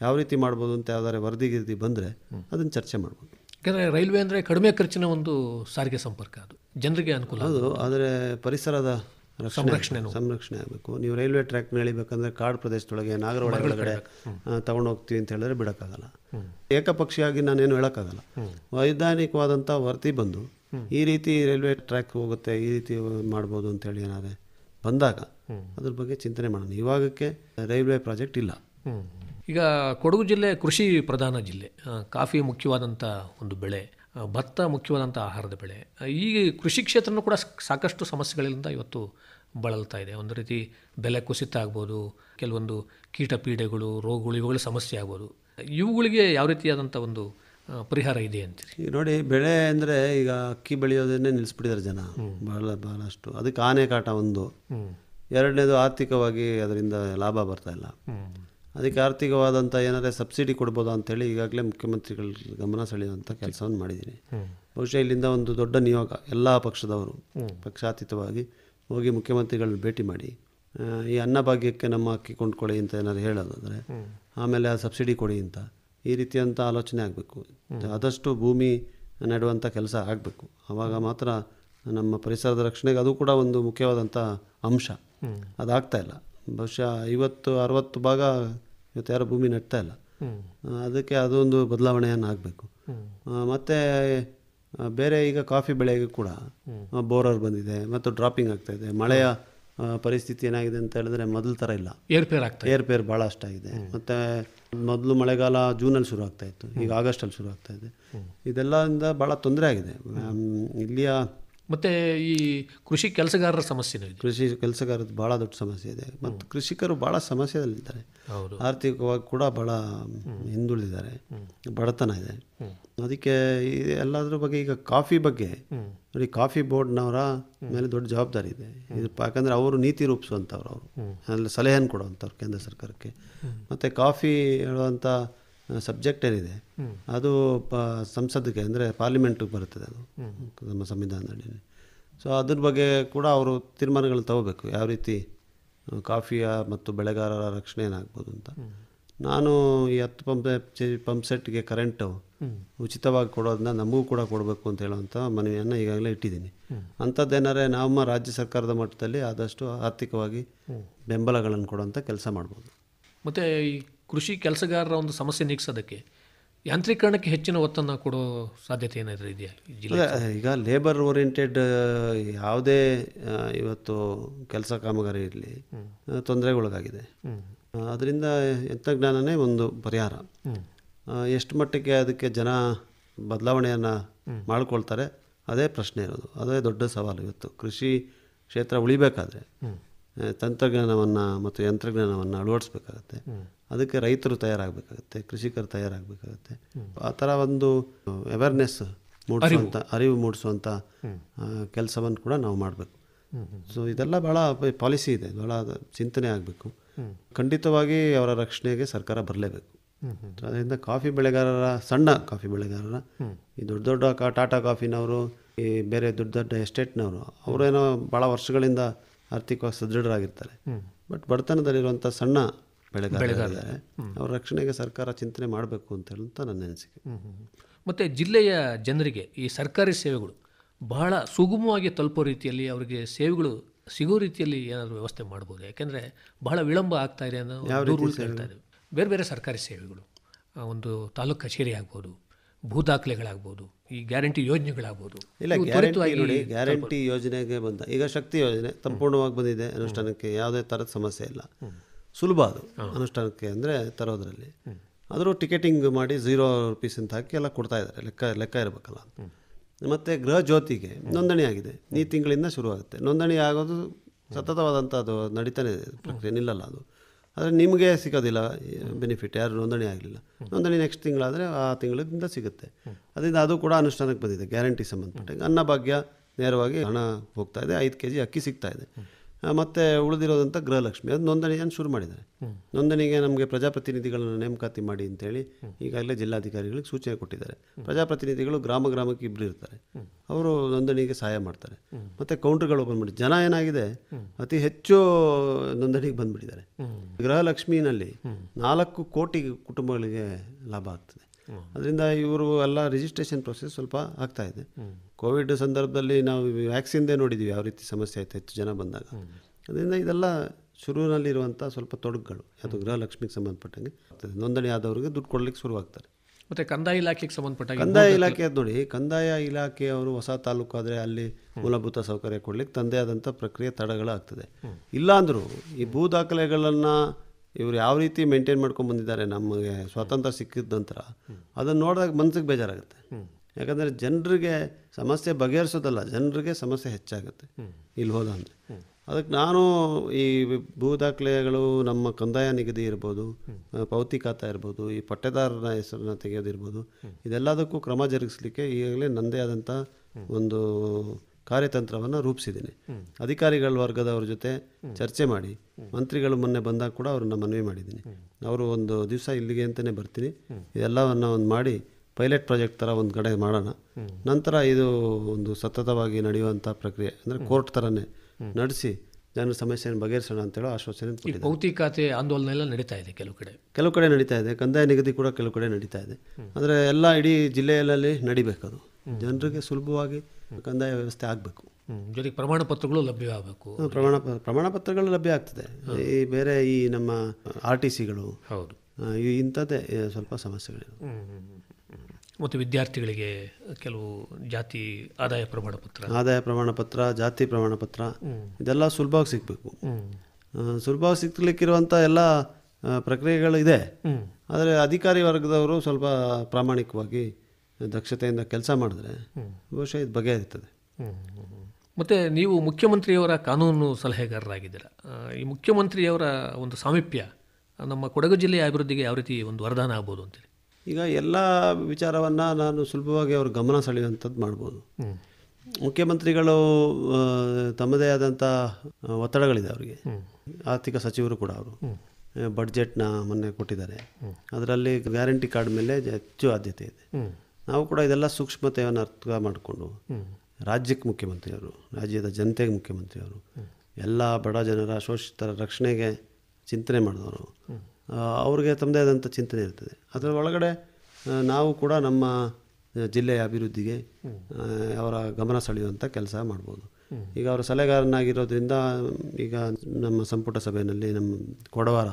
ಯಾವ ರೀತಿ ಮಾಡ್ಬೋದು ಅಂತ ಯಾವ್ದಾದ್ರು ವರದಿ ಗಿರದಿ ಬಂದರೆ ಅದನ್ನು ಚರ್ಚೆ ಮಾಡ್ಬೋದು
ಯಾಕಂದರೆ ರೈಲ್ವೆ ಅಂದರೆ ಕಡಿಮೆ ಖರ್ಚಿನ ಒಂದು ಸಾರಿಗೆ ಸಂಪರ್ಕ ಅದು
ಜನರಿಗೆ ಅನುಕೂಲ ಅದು ಆದರೆ ಪರಿಸರದ ಸಂರಕ್ಷಣೆ ಸಂರಕ್ಷಣೆ ಆಗಬೇಕು ನೀವು ರೈಲ್ವೆ ಟ್ರ್ಯಾಕ್ನ ಎಳಿಬೇಕಂದ್ರೆ ಕಾಡು ಪ್ರದೇಶದೊಳಗೆ ನಾಗರ ಒಳಗಡೆ ಹೋಗ್ತೀವಿ ಅಂತ ಹೇಳಿದ್ರೆ ಬಿಡೋಕ್ಕಾಗಲ್ಲ ಏಕಪಕ್ಷಿಯಾಗಿ ನಾನೇನು ಹೇಳೋಕ್ಕಾಗಲ್ಲ ವೈಜ್ಞಾನಿಕವಾದಂಥ ವರದಿ ಬಂದು ಈ ರೀತಿ ರೈಲ್ವೆ ಟ್ರ್ಯಾಕ್ ಹೋಗುತ್ತೆ ಈ ರೀತಿ ಮಾಡ್ಬೋದು ಅಂತೇಳಿ ಏನಾದ್ರೆ ಬಂದಾಗ ಅದ್ರ ಬಗ್ಗೆ ಚಿಂತನೆ ಮಾಡೋಣ ಇವಾಗಕ್ಕೆ ರೈಲ್ವೆ ಪ್ರಾಜೆಕ್ಟ್ ಇಲ್ಲ
ಈಗ ಕೊಡಗು ಜಿಲ್ಲೆ ಕೃಷಿ ಪ್ರಧಾನ ಜಿಲ್ಲೆ ಕಾಫಿ ಮುಖ್ಯವಾದಂಥ ಒಂದು ಬೆಳೆ ಭತ್ತ ಮುಖ್ಯವಾದಂಥ ಆಹಾರದ ಬೆಳೆ ಈ ಕೃಷಿ ಕ್ಷೇತ್ರನೂ ಕೂಡ ಸಾಕಷ್ಟು ಸಮಸ್ಯೆಗಳಿಂದ ಇವತ್ತು ಬಳಲ್ತಾ ಇದೆ ಒಂದು ರೀತಿ ಬೆಲೆ ಕುಸಿತ ಆಗ್ಬೋದು ಕೆಲವೊಂದು ಕೀಟ ಪೀಡೆಗಳು ರೋಗಗಳು ಇವುಗಳ ಸಮಸ್ಯೆ ಆಗ್ಬೋದು ಇವುಗಳಿಗೆ ಯಾವ ರೀತಿಯಾದಂಥ ಒಂದು ಪರಿಹಾರ ಇದೆ ಅಂತೀರಿ
ಈಗ ನೋಡಿ ಬೆಳೆ ಅಂದರೆ ಈಗ ಅಕ್ಕಿ ಬೆಳೆಯೋದನ್ನೇ ನಿಲ್ಲಿಸ್ಬಿಟ್ಟಿದ್ದಾರೆ ಜನ ಬಹಳ ಬಹಳಷ್ಟು ಅದಕ್ಕೆ ಆನೆ ಕಾಟ ಒಂದು ಎರಡನೇದು ಆರ್ಥಿಕವಾಗಿ ಅದರಿಂದ ಲಾಭ ಬರ್ತಾ ಇಲ್ಲ ಅದಕ್ಕೆ ಆರ್ಥಿಕವಾದಂಥ ಏನಾದರೆ ಸಬ್ಸಿಡಿ ಕೊಡ್ಬೋದು ಅಂತೇಳಿ ಈಗಾಗಲೇ ಮುಖ್ಯಮಂತ್ರಿಗಳ ಗಮನ ಸೆಳೆಯುವಂಥ ಕೆಲಸವನ್ನು ಮಾಡಿದ್ದೀನಿ ಬಹುಶಃ ಇಲ್ಲಿಂದ ಒಂದು ದೊಡ್ಡ ನಿಯೋಗ ಎಲ್ಲ ಪಕ್ಷದವರು ಪಕ್ಷಾತೀತವಾಗಿ ಹೋಗಿ ಮುಖ್ಯಮಂತ್ರಿಗಳನ್ನ ಭೇಟಿ ಮಾಡಿ ಈ ಅನ್ನಭಾಗ್ಯಕ್ಕೆ ನಮ್ಮ ಅಕ್ಕಿ ಕೊಂಡ್ಕೊಳ್ಳಿ ಅಂತ ಏನಾದ್ರು ಹೇಳೋದಾದರೆ ಆಮೇಲೆ ಆ ಸಬ್ಸಿಡಿ ಕೊಡಿ ಅಂತ ಈ ರೀತಿಯಂಥ ಆಲೋಚನೆ ಆಗಬೇಕು ಆದಷ್ಟು ಭೂಮಿ ನೆಡುವಂಥ ಕೆಲಸ ಆಗಬೇಕು ಆವಾಗ ಮಾತ್ರ ನಮ್ಮ ಪರಿಸರದ ರಕ್ಷಣೆಗೆ ಅದು ಕೂಡ ಒಂದು ಮುಖ್ಯವಾದಂಥ ಅಂಶ ಅದಾಗ್ತಾ ಇಲ್ಲ ಬಹುಶಃ ಐವತ್ತು ಅರವತ್ತು ಭಾಗ ಇವತ್ತು ಯಾರು ಭೂಮಿ ನೆಡ್ತಾ ಇಲ್ಲ ಅದಕ್ಕೆ ಅದೊಂದು ಬದಲಾವಣೆಯನ್ನು ಆಗಬೇಕು ಮತ್ತು ಬೇರೆ ಈಗ ಕಾಫಿ ಬೆಳೆಗೆ ಕೂಡ ಬೋರರ್ ಬಂದಿದೆ ಮತ್ತು ಡ್ರಾಪಿಂಗ್ ಆಗ್ತಾಯಿದೆ ಮಳೆಯ ಪರಿಸ್ಥಿತಿ ಏನಾಗಿದೆ ಅಂತ ಹೇಳಿದ್ರೆ ಮೊದಲ ಥರ ಇಲ್ಲ ಏರ್ಪೇರ್ ಆಗ್ತದೆ ಏರ್ಪೇರ್ ಭಾಳ ಅಷ್ಟಾಗಿದೆ ಮತ್ತು ಮೊದಲು ಮಳೆಗಾಲ ಜೂನಲ್ಲಿ ಶುರು ಇತ್ತು ಈಗ ಆಗಸ್ಟಲ್ಲಿ ಶುರು ಇದೆ ಇದೆಲ್ಲದಿಂದ ಭಾಳ ತೊಂದರೆ ಆಗಿದೆ ಇಲ್ಲಿಯ ಮತ್ತು ಈ ಕೃಷಿ ಕೆಲಸಗಾರರ ಸಮಸ್ಯೆ ಇದೆ ಕೃಷಿ ಕೆಲಸಗಾರದ ಭಾಳ ದೊಡ್ಡ ಸಮಸ್ಯೆ ಇದೆ ಮತ್ತು ಕೃಷಿಕರು ಭಾಳ ಸಮಸ್ಯೆದಲ್ಲಿದ್ದಾರೆ ಆರ್ಥಿಕವಾಗಿ ಕೂಡ ಭಾಳ ಹಿಂದುಳಿದಿದ್ದಾರೆ ಬಡತನ ಇದೆ ಅದಕ್ಕೆ ಎಲ್ಲದ್ರ ಬಗ್ಗೆ ಈಗ ಕಾಫಿ ಬಗ್ಗೆ ನೋಡಿ ಕಾಫಿ ಬೋರ್ಡ್ನವರ ಮೇಲೆ ದೊಡ್ಡ ಜವಾಬ್ದಾರಿ ಇದೆ ಇದು ಯಾಕಂದರೆ ಅವರು ನೀತಿ ರೂಪಿಸುವಂಥವ್ರು ಅವರು ಅಲ್ಲಿ ಸಲಹೆಯನ್ನು ಕೊಡುವಂಥವ್ರು ಕೇಂದ್ರ ಸರ್ಕಾರಕ್ಕೆ ಮತ್ತು ಕಾಫಿ ಹೇಳುವಂಥ ಸಬ್ಜೆಕ್ಟ್ ಏನಿದೆ ಅದು ಪ ಸಂಸದಕ್ಕೆ ಅಂದರೆ ಪಾರ್ಲಿಮೆಂಟಿಗೆ ಬರುತ್ತದೆ ಅದು ನಮ್ಮ ಸಂವಿಧಾನದಲ್ಲಿ ಸೊ ಅದ್ರ ಬಗ್ಗೆ ಕೂಡ ಅವರು ತೀರ್ಮಾನಗಳನ್ನ ತಗೋಬೇಕು ಯಾವ ರೀತಿ ಕಾಫಿಯ ಮತ್ತು ಬೆಳೆಗಾರರ ರಕ್ಷಣೆ ಏನಾಗ್ಬೋದು ಅಂತ ನಾನು ಈ ಹತ್ತು ಪಂಪ್ ಪಂಪ್ ಸೆಟ್ಗೆ ಕರೆಂಟು ಉಚಿತವಾಗಿ ಕೊಡೋದನ್ನ ನಮಗೂ ಕೂಡ ಕೊಡಬೇಕು ಅಂತ ಹೇಳುವಂಥ ಮನವಿಯನ್ನು ಈಗಾಗಲೇ ಇಟ್ಟಿದ್ದೀನಿ ಅಂಥದ್ದೇನಾದ್ರೆ ನಮ್ಮ ರಾಜ್ಯ ಸರ್ಕಾರದ ಮಟ್ಟದಲ್ಲಿ ಆದಷ್ಟು ಆರ್ಥಿಕವಾಗಿ ಬೆಂಬಲಗಳನ್ನು ಕೊಡುವಂಥ ಕೆಲಸ ಮಾಡ್ಬೋದು
ಮತ್ತು ಈ ಕೃಷಿ ಕೆಲಸಗಾರರ ಒಂದು ಸಮಸ್ಯೆ ನೀಗಿಸೋದಕ್ಕೆ ಯಾಂತ್ರೀಕರಣಕ್ಕೆ ಹೆಚ್ಚಿನ ಒತ್ತನ್ನು ಕೊಡೋ ಸಾಧ್ಯತೆ ಏನಾದರೂ ಇದೆಯಾ
ಈಗ ಲೇಬರ್ ಓರಿಯೆಂಟೆಡ್ ಯಾವುದೇ ಇವತ್ತು ಕೆಲಸ ಕಾಮಗಾರಿ ಇರಲಿ ತೊಂದರೆಗೊಳಗಾಗಿದೆ ಅದರಿಂದ ಯಂತ್ರಜ್ಞಾನನೇ ಒಂದು ಪರಿಹಾರ ಎಷ್ಟು ಮಟ್ಟಕ್ಕೆ ಅದಕ್ಕೆ ಜನ ಬದಲಾವಣೆಯನ್ನು ಮಾಡಿಕೊಳ್ತಾರೆ ಅದೇ ಪ್ರಶ್ನೆ ಇರೋದು ಅದೇ ದೊಡ್ಡ ಸವಾಲು ಇವತ್ತು ಕೃಷಿ ಕ್ಷೇತ್ರ ಉಳಿಬೇಕಾದ್ರೆ ತಂತ್ರಜ್ಞಾನವನ್ನು ಮತ್ತು ಯಂತ್ರಜ್ಞಾನವನ್ನು ಅಳವಡಿಸ್ಬೇಕಾಗತ್ತೆ ಅದಕ್ಕೆ ರೈತರು ತಯಾರಾಗಬೇಕಾಗುತ್ತೆ ಕೃಷಿಕರು ತಯಾರಾಗಬೇಕಾಗುತ್ತೆ ಆ ಥರ ಒಂದು ಅವೇರ್ನೆಸ್ ಮೂಡಿಸುವಂಥ ಅರಿವು ಮೂಡಿಸುವಂಥ ಕೆಲಸವನ್ನು ಕೂಡ ನಾವು ಮಾಡಬೇಕು ಸೊ ಇದೆಲ್ಲ ಭಾಳ ಪಾಲಿಸಿ ಇದೆ ಭಾಳ ಚಿಂತನೆ ಆಗಬೇಕು ಖಂಡಿತವಾಗಿ ಅವರ ರಕ್ಷಣೆಗೆ ಸರ್ಕಾರ ಬರಲೇಬೇಕು ಅದರಿಂದ ಕಾಫಿ ಬೆಳೆಗಾರರ ಸಣ್ಣ ಕಾಫಿ ಬೆಳೆಗಾರರ ಈ ದೊಡ್ಡ ದೊಡ್ಡ ಕಾ ಟಾಟಾ ಕಾಫಿನವರು ಈ ಬೇರೆ ದೊಡ್ಡ ದೊಡ್ಡ ಎಸ್ಟೇಟ್ನವರು ಅವರೇನೋ ಭಾಳ ವರ್ಷಗಳಿಂದ ಆರ್ಥಿಕವಾಗಿ ಸದೃಢರಾಗಿರ್ತಾರೆ ಬಟ್ ಬಡತನದಲ್ಲಿರುವಂಥ ಸಣ್ಣ ಬೆಳೆಗಾರರು ಅವ್ರ ರಕ್ಷಣೆಗೆ ಸರ್ಕಾರ ಚಿಂತನೆ ಮಾಡಬೇಕು ಅಂತ ಹೇಳುವಂಥ ನನ್ನ ಅನಿಸಿಕೆ
ಮತ್ತು ಜಿಲ್ಲೆಯ ಜನರಿಗೆ ಈ ಸರ್ಕಾರಿ ಸೇವೆಗಳು ಬಹಳ ಸುಗಮವಾಗಿ ತಲುಪೋ ರೀತಿಯಲ್ಲಿ ಅವರಿಗೆ ಸೇವೆಗಳು ಸಿಗೋ ರೀತಿಯಲ್ಲಿ ಏನಾದರೂ ವ್ಯವಸ್ಥೆ ಮಾಡ್ಬೋದು ಯಾಕೆಂದರೆ ಬಹಳ ವಿಳಂಬ ಆಗ್ತಾ ಇದೆ ಅನ್ನೋ ಹೇಳ್ತಾ ಇದ್ದೀವಿ ಬೇರೆ ಬೇರೆ ಸರ್ಕಾರಿ ಸೇವೆಗಳು ಒಂದು ತಾಲೂಕು ಕಚೇರಿ ಆಗ್ಬೋದು ಭೂ ದಾಖಲೆಗಳಾಗ್ಬೋದು ಈ ಗ್ಯಾರಂಟಿ ಯೋಜನೆಗಳಾಗ್ಬೋದು ಇಲ್ಲ ಗ್ಯಾರಂಟಿ ಗ್ಯಾರಂಟಿ
ಯೋಜನೆಗೆ ಬಂದ ಈಗ ಶಕ್ತಿ ಯೋಜನೆ ಸಂಪೂರ್ಣವಾಗಿ ಬಂದಿದೆ ಅನುಷ್ಠಾನಕ್ಕೆ ಯಾವುದೇ ಥರದ ಸಮಸ್ಯೆ ಇಲ್ಲ ಸುಲಭ ಅದು ಅನುಷ್ಠಾನಕ್ಕೆ ಅಂದರೆ ತರೋದರಲ್ಲಿ ಆದರೂ ಟಿಕೆಟಿಂಗ್ ಮಾಡಿ ಝೀರೋ ರುಪೀಸ್ ಅಂತ ಹಾಕಿ ಎಲ್ಲ ಕೊಡ್ತಾ ಇದ್ದಾರೆ ಲೆಕ್ಕ ಲೆಕ್ಕ ಇರಬೇಕಲ್ಲ ಮತ್ತು ಗೃಹ ಜ್ಯೋತಿಗೆ ನೋಂದಣಿ ಆಗಿದೆ ಈ ತಿಂಗಳಿಂದ ಶುರುವಾಗುತ್ತೆ ನೋಂದಣಿ ಆಗೋದು ಸತತವಾದಂಥ ಅದು ನಡೀತಾನೆ ಇದೆ ಪ್ರಕ್ರಿಯೆ ನಿಲ್ಲಲ್ಲ ಅದು ಆದರೆ ನಿಮಗೆ ಸಿಗೋದಿಲ್ಲ ಬೆನಿಫಿಟ್ ಯಾರು ನೋಂದಣಿ ಆಗಲಿಲ್ಲ ನೋಂದಣಿ ನೆಕ್ಸ್ಟ್ ತಿಂಗಳಾದರೆ ಆ ತಿಂಗಳಿಂದ ಸಿಗುತ್ತೆ ಅದರಿಂದ ಅದು ಕೂಡ ಅನುಷ್ಠಾನಕ್ಕೆ ಬಂದಿದೆ ಗ್ಯಾರಂಟಿ ಸಂಬಂಧಪಟ್ಟ ಅನ್ನಭಾಗ್ಯ ನೇರವಾಗಿ ಹಣ ಹೋಗ್ತಾ ಇದೆ ಐದು ಕೆ ಜಿ ಅಕ್ಕಿ ಸಿಗ್ತಾಯಿದೆ ಇದೆ ಮತ್ತು ಉಳಿದಿರೋದಂಥ ಗೃಹಲಕ್ಷ್ಮಿ ಅದು ನೋಂದಣಿಯನ್ನು ಶುರು ಮಾಡಿದ್ದಾರೆ ನೋಂದಣಿಗೆ ನಮಗೆ ಪ್ರಜಾಪ್ರತಿನಿಧಿಗಳನ್ನು ನೇಮಕಾತಿ ಮಾಡಿ ಅಂತೇಳಿ ಈಗಾಗಲೇ ಜಿಲ್ಲಾಧಿಕಾರಿಗಳಿಗೆ ಸೂಚನೆ ಕೊಟ್ಟಿದ್ದಾರೆ ಪ್ರಜಾಪ್ರತಿನಿಧಿಗಳು ಗ್ರಾಮ ಗ್ರಾಮಕ್ಕೆ ಇಬ್ಬರು ಇರ್ತಾರೆ ಅವರು ನೋಂದಣಿಗೆ ಸಹಾಯ ಮಾಡ್ತಾರೆ ಮತ್ತು ಕೌಂಟ್ರ್ಗಳು ಓಪನ್ ಮಾಡಿ ಜನ ಏನಾಗಿದೆ ಅತಿ ಹೆಚ್ಚು ನೋಂದಣಿಗೆ ಬಂದ್ಬಿಟ್ಟಿದ್ದಾರೆ ಗೃಹಲಕ್ಷ್ಮಿನಲ್ಲಿ ನಾಲ್ಕು ಕೋಟಿ ಕುಟುಂಬಗಳಿಗೆ ಲಾಭ ಆಗ್ತದೆ ಅದರಿಂದ ಇವರು ಎಲ್ಲ ರಿಜಿಸ್ಟ್ರೇಷನ್ ಪ್ರೊಸೆಸ್ ಸ್ವಲ್ಪ ಆಗ್ತಾ ಇದೆ ಕೋವಿಡ್ ಸಂದರ್ಭದಲ್ಲಿ ನಾವು ವ್ಯಾಕ್ಸಿನ್ದೇ ನೋಡಿದ್ದೀವಿ ಯಾವ ರೀತಿ ಸಮಸ್ಯೆ ಆಯಿತು ಹೆಚ್ಚು ಜನ ಬಂದಾಗ ಅದರಿಂದ ಇದೆಲ್ಲ ಶುರುವಿನಲ್ಲಿರುವಂಥ ಸ್ವಲ್ಪ ತೊಡಗುಗಳು ಅದು ಗೃಹಲಕ್ಷ್ಮಿಗೆ ಸಂಬಂಧಪಟ್ಟಂಗೆ ನೋಂದಣಿ ಆದವ್ರಿಗೆ ದುಡ್ಡು ಕೊಡ್ಲಿಕ್ಕೆ ಶುರುವಾಗ್ತಾರೆ
ಮತ್ತೆ ಕಂದಾಯ ಇಲಾಖೆಗೆ ಸಂಬಂಧಪಟ್ಟ ಕಂದಾಯ ಇಲಾಖೆ
ನೋಡಿ ಕಂದಾಯ ಇಲಾಖೆಯವರು ಹೊಸ ತಾಲೂಕು ಆದರೆ ಅಲ್ಲಿ ಮೂಲಭೂತ ಸೌಕರ್ಯ ಕೊಡ್ಲಿಕ್ಕೆ ತಂದೆ ಆದಂಥ ಪ್ರಕ್ರಿಯೆ ತಡಗಳಾಗ್ತದೆ ಇಲ್ಲಾಂದರೂ ಈ ಭೂ ದಾಖಲೆಗಳನ್ನು ಇವರು ಯಾವ ರೀತಿ ಮೇಂಟೈನ್ ಮಾಡ್ಕೊಂಡು ಬಂದಿದ್ದಾರೆ ನಮಗೆ ಸ್ವಾತಂತ್ರ್ಯ ಸಿಕ್ಕಿದ ನಂತರ ಅದನ್ನು ನೋಡಿದಾಗ ಮನಸ್ಸಿಗೆ ಬೇಜಾರಾಗುತ್ತೆ ಯಾಕಂದರೆ ಜನರಿಗೆ ಸಮಸ್ಯೆ ಬಗೆಹರಿಸೋದಲ್ಲ ಜನರಿಗೆ ಸಮಸ್ಯೆ ಹೆಚ್ಚಾಗುತ್ತೆ ಇಲ್ಲಿ ಹೋದ ಅಂದರೆ ಅದಕ್ಕೆ ನಾನು ಈ ಭೂ ದಾಖಲೆಗಳು ನಮ್ಮ ಕಂದಾಯ ನಿಗದಿ ಇರ್ಬೋದು ಪೌತಿ ಖಾತಾ ಇರ್ಬೋದು ಈ ಪಟ್ಟೆದಾರರ ಹೆಸರನ್ನ ತೆಗೆಯೋದಿರ್ಬೋದು ಇದೆಲ್ಲದಕ್ಕೂ ಕ್ರಮ ಜರುಗಿಸಲಿಕ್ಕೆ ಈಗಾಗಲೇ ನನ್ನದೇ ಆದಂಥ ಒಂದು ಕಾರ್ಯತಂತ್ರವನ್ನು ರೂಪಿಸಿದ್ದೀನಿ ಅಧಿಕಾರಿಗಳ ವರ್ಗದವ್ರ ಜೊತೆ ಚರ್ಚೆ ಮಾಡಿ ಮಂತ್ರಿಗಳು ಮೊನ್ನೆ ಬಂದಾಗ ಕೂಡ ಅವ್ರನ್ನ ಮನವಿ ಮಾಡಿದ್ದೀನಿ ಅವರು ಒಂದು ದಿವಸ ಇಲ್ಲಿಗೆ ಅಂತಲೇ ಬರ್ತೀನಿ ಇದೆಲ್ಲವನ್ನು ಒಂದು ಮಾಡಿ ಪೈಲಟ್ ಪ್ರಾಜೆಕ್ಟ್ ಥರ ಒಂದು ಕಡೆ ಮಾಡೋಣ ನಂತರ ಇದು ಒಂದು ಸತತವಾಗಿ ನಡೆಯುವಂಥ ಪ್ರಕ್ರಿಯೆ ಅಂದರೆ ಕೋರ್ಟ್ ಥರನೇ ನಡೆಸಿ ಜನರ ಸಮಸ್ಯೆಯನ್ನು ಬಗೆಹರಿಸೋಣ ಅಂತೇಳಿ ಆಶ್ವಾಸನೆ
ಭೌತಿಕತೆ ಆಂದೋಲನ ಎಲ್ಲ ನಡೀತಾ ಇದೆ ಕೆಲವು ಕಡೆ
ಕೆಲವು ಕಡೆ ನಡೀತಾ ಇದೆ ಕಂದಾಯ ನಿಗದಿ ಕೂಡ ಕೆಲವು ಕಡೆ ನಡೀತಾ ಇದೆ ಅಂದರೆ ಎಲ್ಲ ಇಡೀ ಜಿಲ್ಲೆಯಲ್ಲಿ ನಡಿಬೇಕದು ಜನರಿಗೆ ಸುಲಭವಾಗಿ ಕಂದಾಯ ವ್ಯವಸ್ಥೆ ಆಗಬೇಕು
ಜೊತೆಗೆ ಪ್ರಮಾಣ ಪತ್ರಗಳು ಲಭ್ಯ ಆಗಬೇಕು ಪ್ರಮಾಣ ಪ್ರಮಾಣ ಪತ್ರಗಳು ಲಭ್ಯ
ಆಗ್ತದೆ ಈ ಬೇರೆ ಈ ನಮ್ಮ ಆರ್ ಟಿ ಸಿಗಳು ಹೌದು ಇಂಥದ್ದೇ ಸ್ವಲ್ಪ ಸಮಸ್ಯೆಗಳಿವೆ
ಮತ್ತು ವಿದ್ಯಾರ್ಥಿಗಳಿಗೆ ಕೆಲವು ಜಾತಿ ಆದಾಯ ಪ್ರಮಾಣ ಪತ್ರ
ಆದಾಯ ಪ್ರಮಾಣ ಪತ್ರ ಜಾತಿ ಪ್ರಮಾಣ ಪತ್ರ ಇದೆಲ್ಲ ಸುಲಭವಾಗಿ ಸಿಗಬೇಕು ಸುಲಭವಾಗಿ ಸಿಕ್ಕಲಿಕ್ಕಿರುವಂಥ ಎಲ್ಲ ಪ್ರಕ್ರಿಯೆಗಳು ಇದೆ ಆದರೆ ಅಧಿಕಾರಿ ವರ್ಗದವರು ಸ್ವಲ್ಪ ಪ್ರಾಮಾಣಿಕವಾಗಿ ದಕ್ಷತೆಯಿಂದ ಕೆಲಸ ಮಾಡಿದ್ರೆ ಬಹುಶಃ ಇದು ಇರ್ತದೆ
ಮತ್ತು ನೀವು ಮುಖ್ಯಮಂತ್ರಿಯವರ ಕಾನೂನು ಸಲಹೆಗಾರರಾಗಿದ್ದೀರಾ ಈ ಮುಖ್ಯಮಂತ್ರಿಯವರ ಒಂದು ಸಾಮೀಪ್ಯ ನಮ್ಮ ಕೊಡಗು ಜಿಲ್ಲೆಯ ಅಭಿವೃದ್ಧಿಗೆ ಯಾವ ರೀತಿ ಒಂದು ವರದಾನ ಆಗ್ಬೋದು ಅಂತೇಳಿ ಈಗ
ಎಲ್ಲ ವಿಚಾರವನ್ನು ನಾನು ಸುಲಭವಾಗಿ ಅವ್ರ ಗಮನ ಸೆಳೆಯುವಂಥದ್ದು ಮಾಡ್ಬೋದು ಮುಖ್ಯಮಂತ್ರಿಗಳು ತಮ್ಮದೇ ಆದಂಥ ಒತ್ತಡಗಳಿದೆ ಅವರಿಗೆ ಆರ್ಥಿಕ ಸಚಿವರು ಕೂಡ ಅವರು ಬಡ್ಜೆಟ್ನ ಮೊನ್ನೆ ಕೊಟ್ಟಿದ್ದಾರೆ ಅದರಲ್ಲಿ ಗ್ಯಾರಂಟಿ ಕಾರ್ಡ್ ಮೇಲೆ ಹೆಚ್ಚು ಆದ್ಯತೆ ಇದೆ ನಾವು ಕೂಡ ಇದೆಲ್ಲ ಸೂಕ್ಷ್ಮತೆಯನ್ನು ಅರ್ಥ ಮಾಡಿಕೊಂಡು ರಾಜ್ಯಕ್ಕೆ ಮುಖ್ಯಮಂತ್ರಿಯವರು ರಾಜ್ಯದ ಜನತೆಗೆ ಮುಖ್ಯಮಂತ್ರಿಯವರು ಎಲ್ಲ ಬಡ ಜನರ ಶೋಷಿತರ ರಕ್ಷಣೆಗೆ ಚಿಂತನೆ ಮಾಡಿದವರು ಅವ್ರಿಗೆ ತಮ್ಮದೇ ಆದಂಥ ಚಿಂತನೆ ಇರ್ತದೆ ಅದರ ಒಳಗಡೆ ನಾವು ಕೂಡ ನಮ್ಮ ಜಿಲ್ಲೆಯ ಅಭಿವೃದ್ಧಿಗೆ ಅವರ ಗಮನ ಸೆಳೆಯುವಂಥ ಕೆಲಸ ಮಾಡ್ಬೋದು ಈಗ ಅವರ ಸಲಹೆಗಾರನಾಗಿರೋದ್ರಿಂದ ಈಗ ನಮ್ಮ ಸಂಪುಟ ಸಭೆಯಲ್ಲಿ ನಮ್ಮ ಕೊಡವಾರ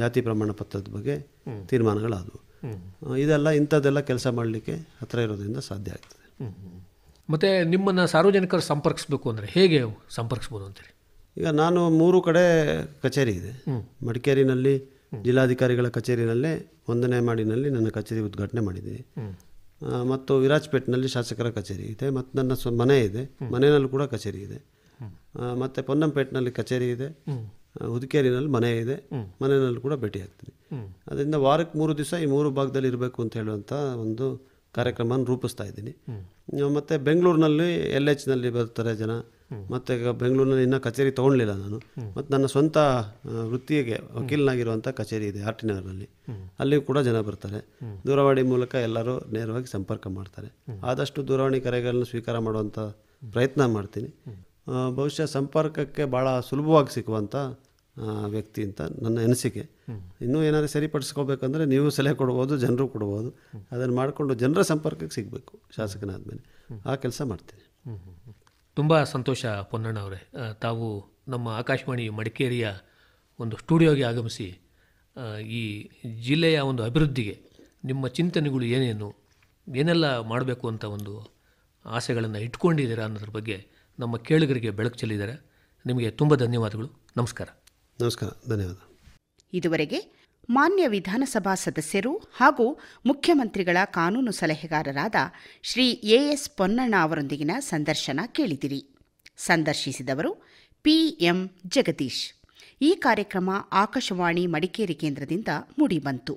ಜಾತಿ ಪ್ರಮಾಣ ಪತ್ರದ ಬಗ್ಗೆ ತೀರ್ಮಾನಗಳಾದವು ಇದೆಲ್ಲ ಇಂಥದ್ದೆಲ್ಲ ಕೆಲಸ ಮಾಡಲಿಕ್ಕೆ ಹತ್ರ ಇರೋದ್ರಿಂದ ಸಾಧ್ಯ ಆಗ್ತದೆ
ಮತ್ತು ನಿಮ್ಮನ್ನು ಸಾರ್ವಜನಿಕರು ಸಂಪರ್ಕಿಸಬೇಕು ಅಂದರೆ ಹೇಗೆ ಸಂಪರ್ಕಿಸ್ಬೋದು ಅಂತೇಳಿ
ಈಗ ನಾನು ಮೂರು ಕಡೆ ಕಚೇರಿ ಇದೆ ಮಡಿಕೇರಿನಲ್ಲಿ ಜಿಲ್ಲಾಧಿಕಾರಿಗಳ ಕಚೇರಿನಲ್ಲೇ ಒಂದನೇ ಮಾಡಿನಲ್ಲಿ ನನ್ನ ಕಚೇರಿ ಉದ್ಘಾಟನೆ ಮಾಡಿದ್ದೀನಿ ಮತ್ತು ವಿರಾಜ್ಪೇಟ್ನಲ್ಲಿ ಶಾಸಕರ ಕಚೇರಿ ಇದೆ ಮತ್ತು ನನ್ನ ಸ್ವ ಮನೆ ಇದೆ ಮನೆಯಲ್ಲೂ ಕೂಡ ಕಚೇರಿ ಇದೆ ಮತ್ತು ಪೊನ್ನಂಪೇಟ್ನಲ್ಲಿ ಕಚೇರಿ ಇದೆ ಹುದಿಕೇರಿನಲ್ಲಿ ಮನೆ ಇದೆ ಮನೆಯಲ್ಲೂ ಕೂಡ ಭೇಟಿ ಆಗ್ತೀನಿ ಅದರಿಂದ ವಾರಕ್ಕೆ ಮೂರು ದಿವಸ ಈ ಮೂರು ಭಾಗದಲ್ಲಿ ಇರಬೇಕು ಅಂತ ಹೇಳುವಂಥ ಒಂದು ಕಾರ್ಯಕ್ರಮನ ರೂಪಿಸ್ತಾ ಇದ್ದೀನಿ ಮತ್ತು ಬೆಂಗಳೂರಿನಲ್ಲಿ ಎಲ್ ಎಚ್ನಲ್ಲಿ ಬರ್ತಾರೆ ಜನ ಮತ್ತು ಈಗ ಬೆಂಗಳೂರಿನಲ್ಲಿ ಇನ್ನೂ ಕಚೇರಿ ತೊಗೊಳ್ಲಿಲ್ಲ ನಾನು ಮತ್ತು ನನ್ನ ಸ್ವಂತ ವೃತ್ತಿಗೆ ವಕೀಲನಾಗಿರುವಂಥ ಕಚೇರಿ ಇದೆ ಆರ್ ಟಿ ನಗರದಲ್ಲಿ ಅಲ್ಲಿಯೂ ಕೂಡ ಜನ ಬರ್ತಾರೆ ದೂರವಾಣಿ ಮೂಲಕ ಎಲ್ಲರೂ ನೇರವಾಗಿ ಸಂಪರ್ಕ ಮಾಡ್ತಾರೆ ಆದಷ್ಟು ದೂರವಾಣಿ ಕರೆಗಳನ್ನು ಸ್ವೀಕಾರ ಮಾಡುವಂಥ ಪ್ರಯತ್ನ ಮಾಡ್ತೀನಿ ಬಹುಶಃ ಸಂಪರ್ಕಕ್ಕೆ ಭಾಳ ಸುಲಭವಾಗಿ ಸಿಗುವಂಥ ವ್ಯಕ್ತಿ ಅಂತ ನನ್ನ ಅನಿಸಿಕೆ ಇನ್ನೂ ಏನಾದರೂ ಸರಿಪಡಿಸ್ಕೋಬೇಕಂದ್ರೆ ನೀವು ಸಲಹೆ ಕೊಡ್ಬೋದು ಜನರು ಕೊಡ್ಬೋದು ಅದನ್ನು ಮಾಡಿಕೊಂಡು ಜನರ ಸಂಪರ್ಕಕ್ಕೆ ಸಿಗಬೇಕು ಶಾಸಕನಾದ ಮೇಲೆ ಆ ಕೆಲಸ ಮಾಡ್ತೀನಿ
ತುಂಬ ಸಂತೋಷ ಪೊನ್ನಣ್ಣ ಅವರೇ ತಾವು ನಮ್ಮ ಆಕಾಶವಾಣಿ ಮಡಿಕೇರಿಯ ಒಂದು ಸ್ಟುಡಿಯೋಗೆ ಆಗಮಿಸಿ ಈ ಜಿಲ್ಲೆಯ ಒಂದು ಅಭಿವೃದ್ಧಿಗೆ ನಿಮ್ಮ ಚಿಂತನೆಗಳು ಏನೇನು ಏನೆಲ್ಲ ಮಾಡಬೇಕು ಅಂತ ಒಂದು ಆಸೆಗಳನ್ನು ಇಟ್ಕೊಂಡಿದ್ದೀರಾ ಅನ್ನೋದ್ರ ಬಗ್ಗೆ ನಮ್ಮ ಕೇಳುಗರಿಗೆ ಬೆಳಕು ಚೆಲ್ಲಿದ್ದಾರೆ ನಿಮಗೆ ತುಂಬ ಧನ್ಯವಾದಗಳು ನಮಸ್ಕಾರ ನಮಸ್ಕಾರ ಧನ್ಯವಾದ
ಇದುವರೆಗೆ ಮಾನ್ಯ ವಿಧಾನಸಭಾ ಸದಸ್ಯರು ಹಾಗೂ ಮುಖ್ಯಮಂತ್ರಿಗಳ ಕಾನೂನು ಸಲಹೆಗಾರರಾದ ಶ್ರೀ ಎಎಸ್ ಪೊನ್ನಣ್ಣ ಅವರೊಂದಿಗಿನ ಸಂದರ್ಶನ ಕೇಳಿದಿರಿ ಸಂದರ್ಶಿಸಿದವರು ಪಿಎಂ ಜಗದೀಶ್ ಈ ಕಾರ್ಯಕ್ರಮ ಆಕಾಶವಾಣಿ ಮಡಿಕೇರಿ ಕೇಂದ್ರದಿಂದ ಮೂಡಿಬಂತು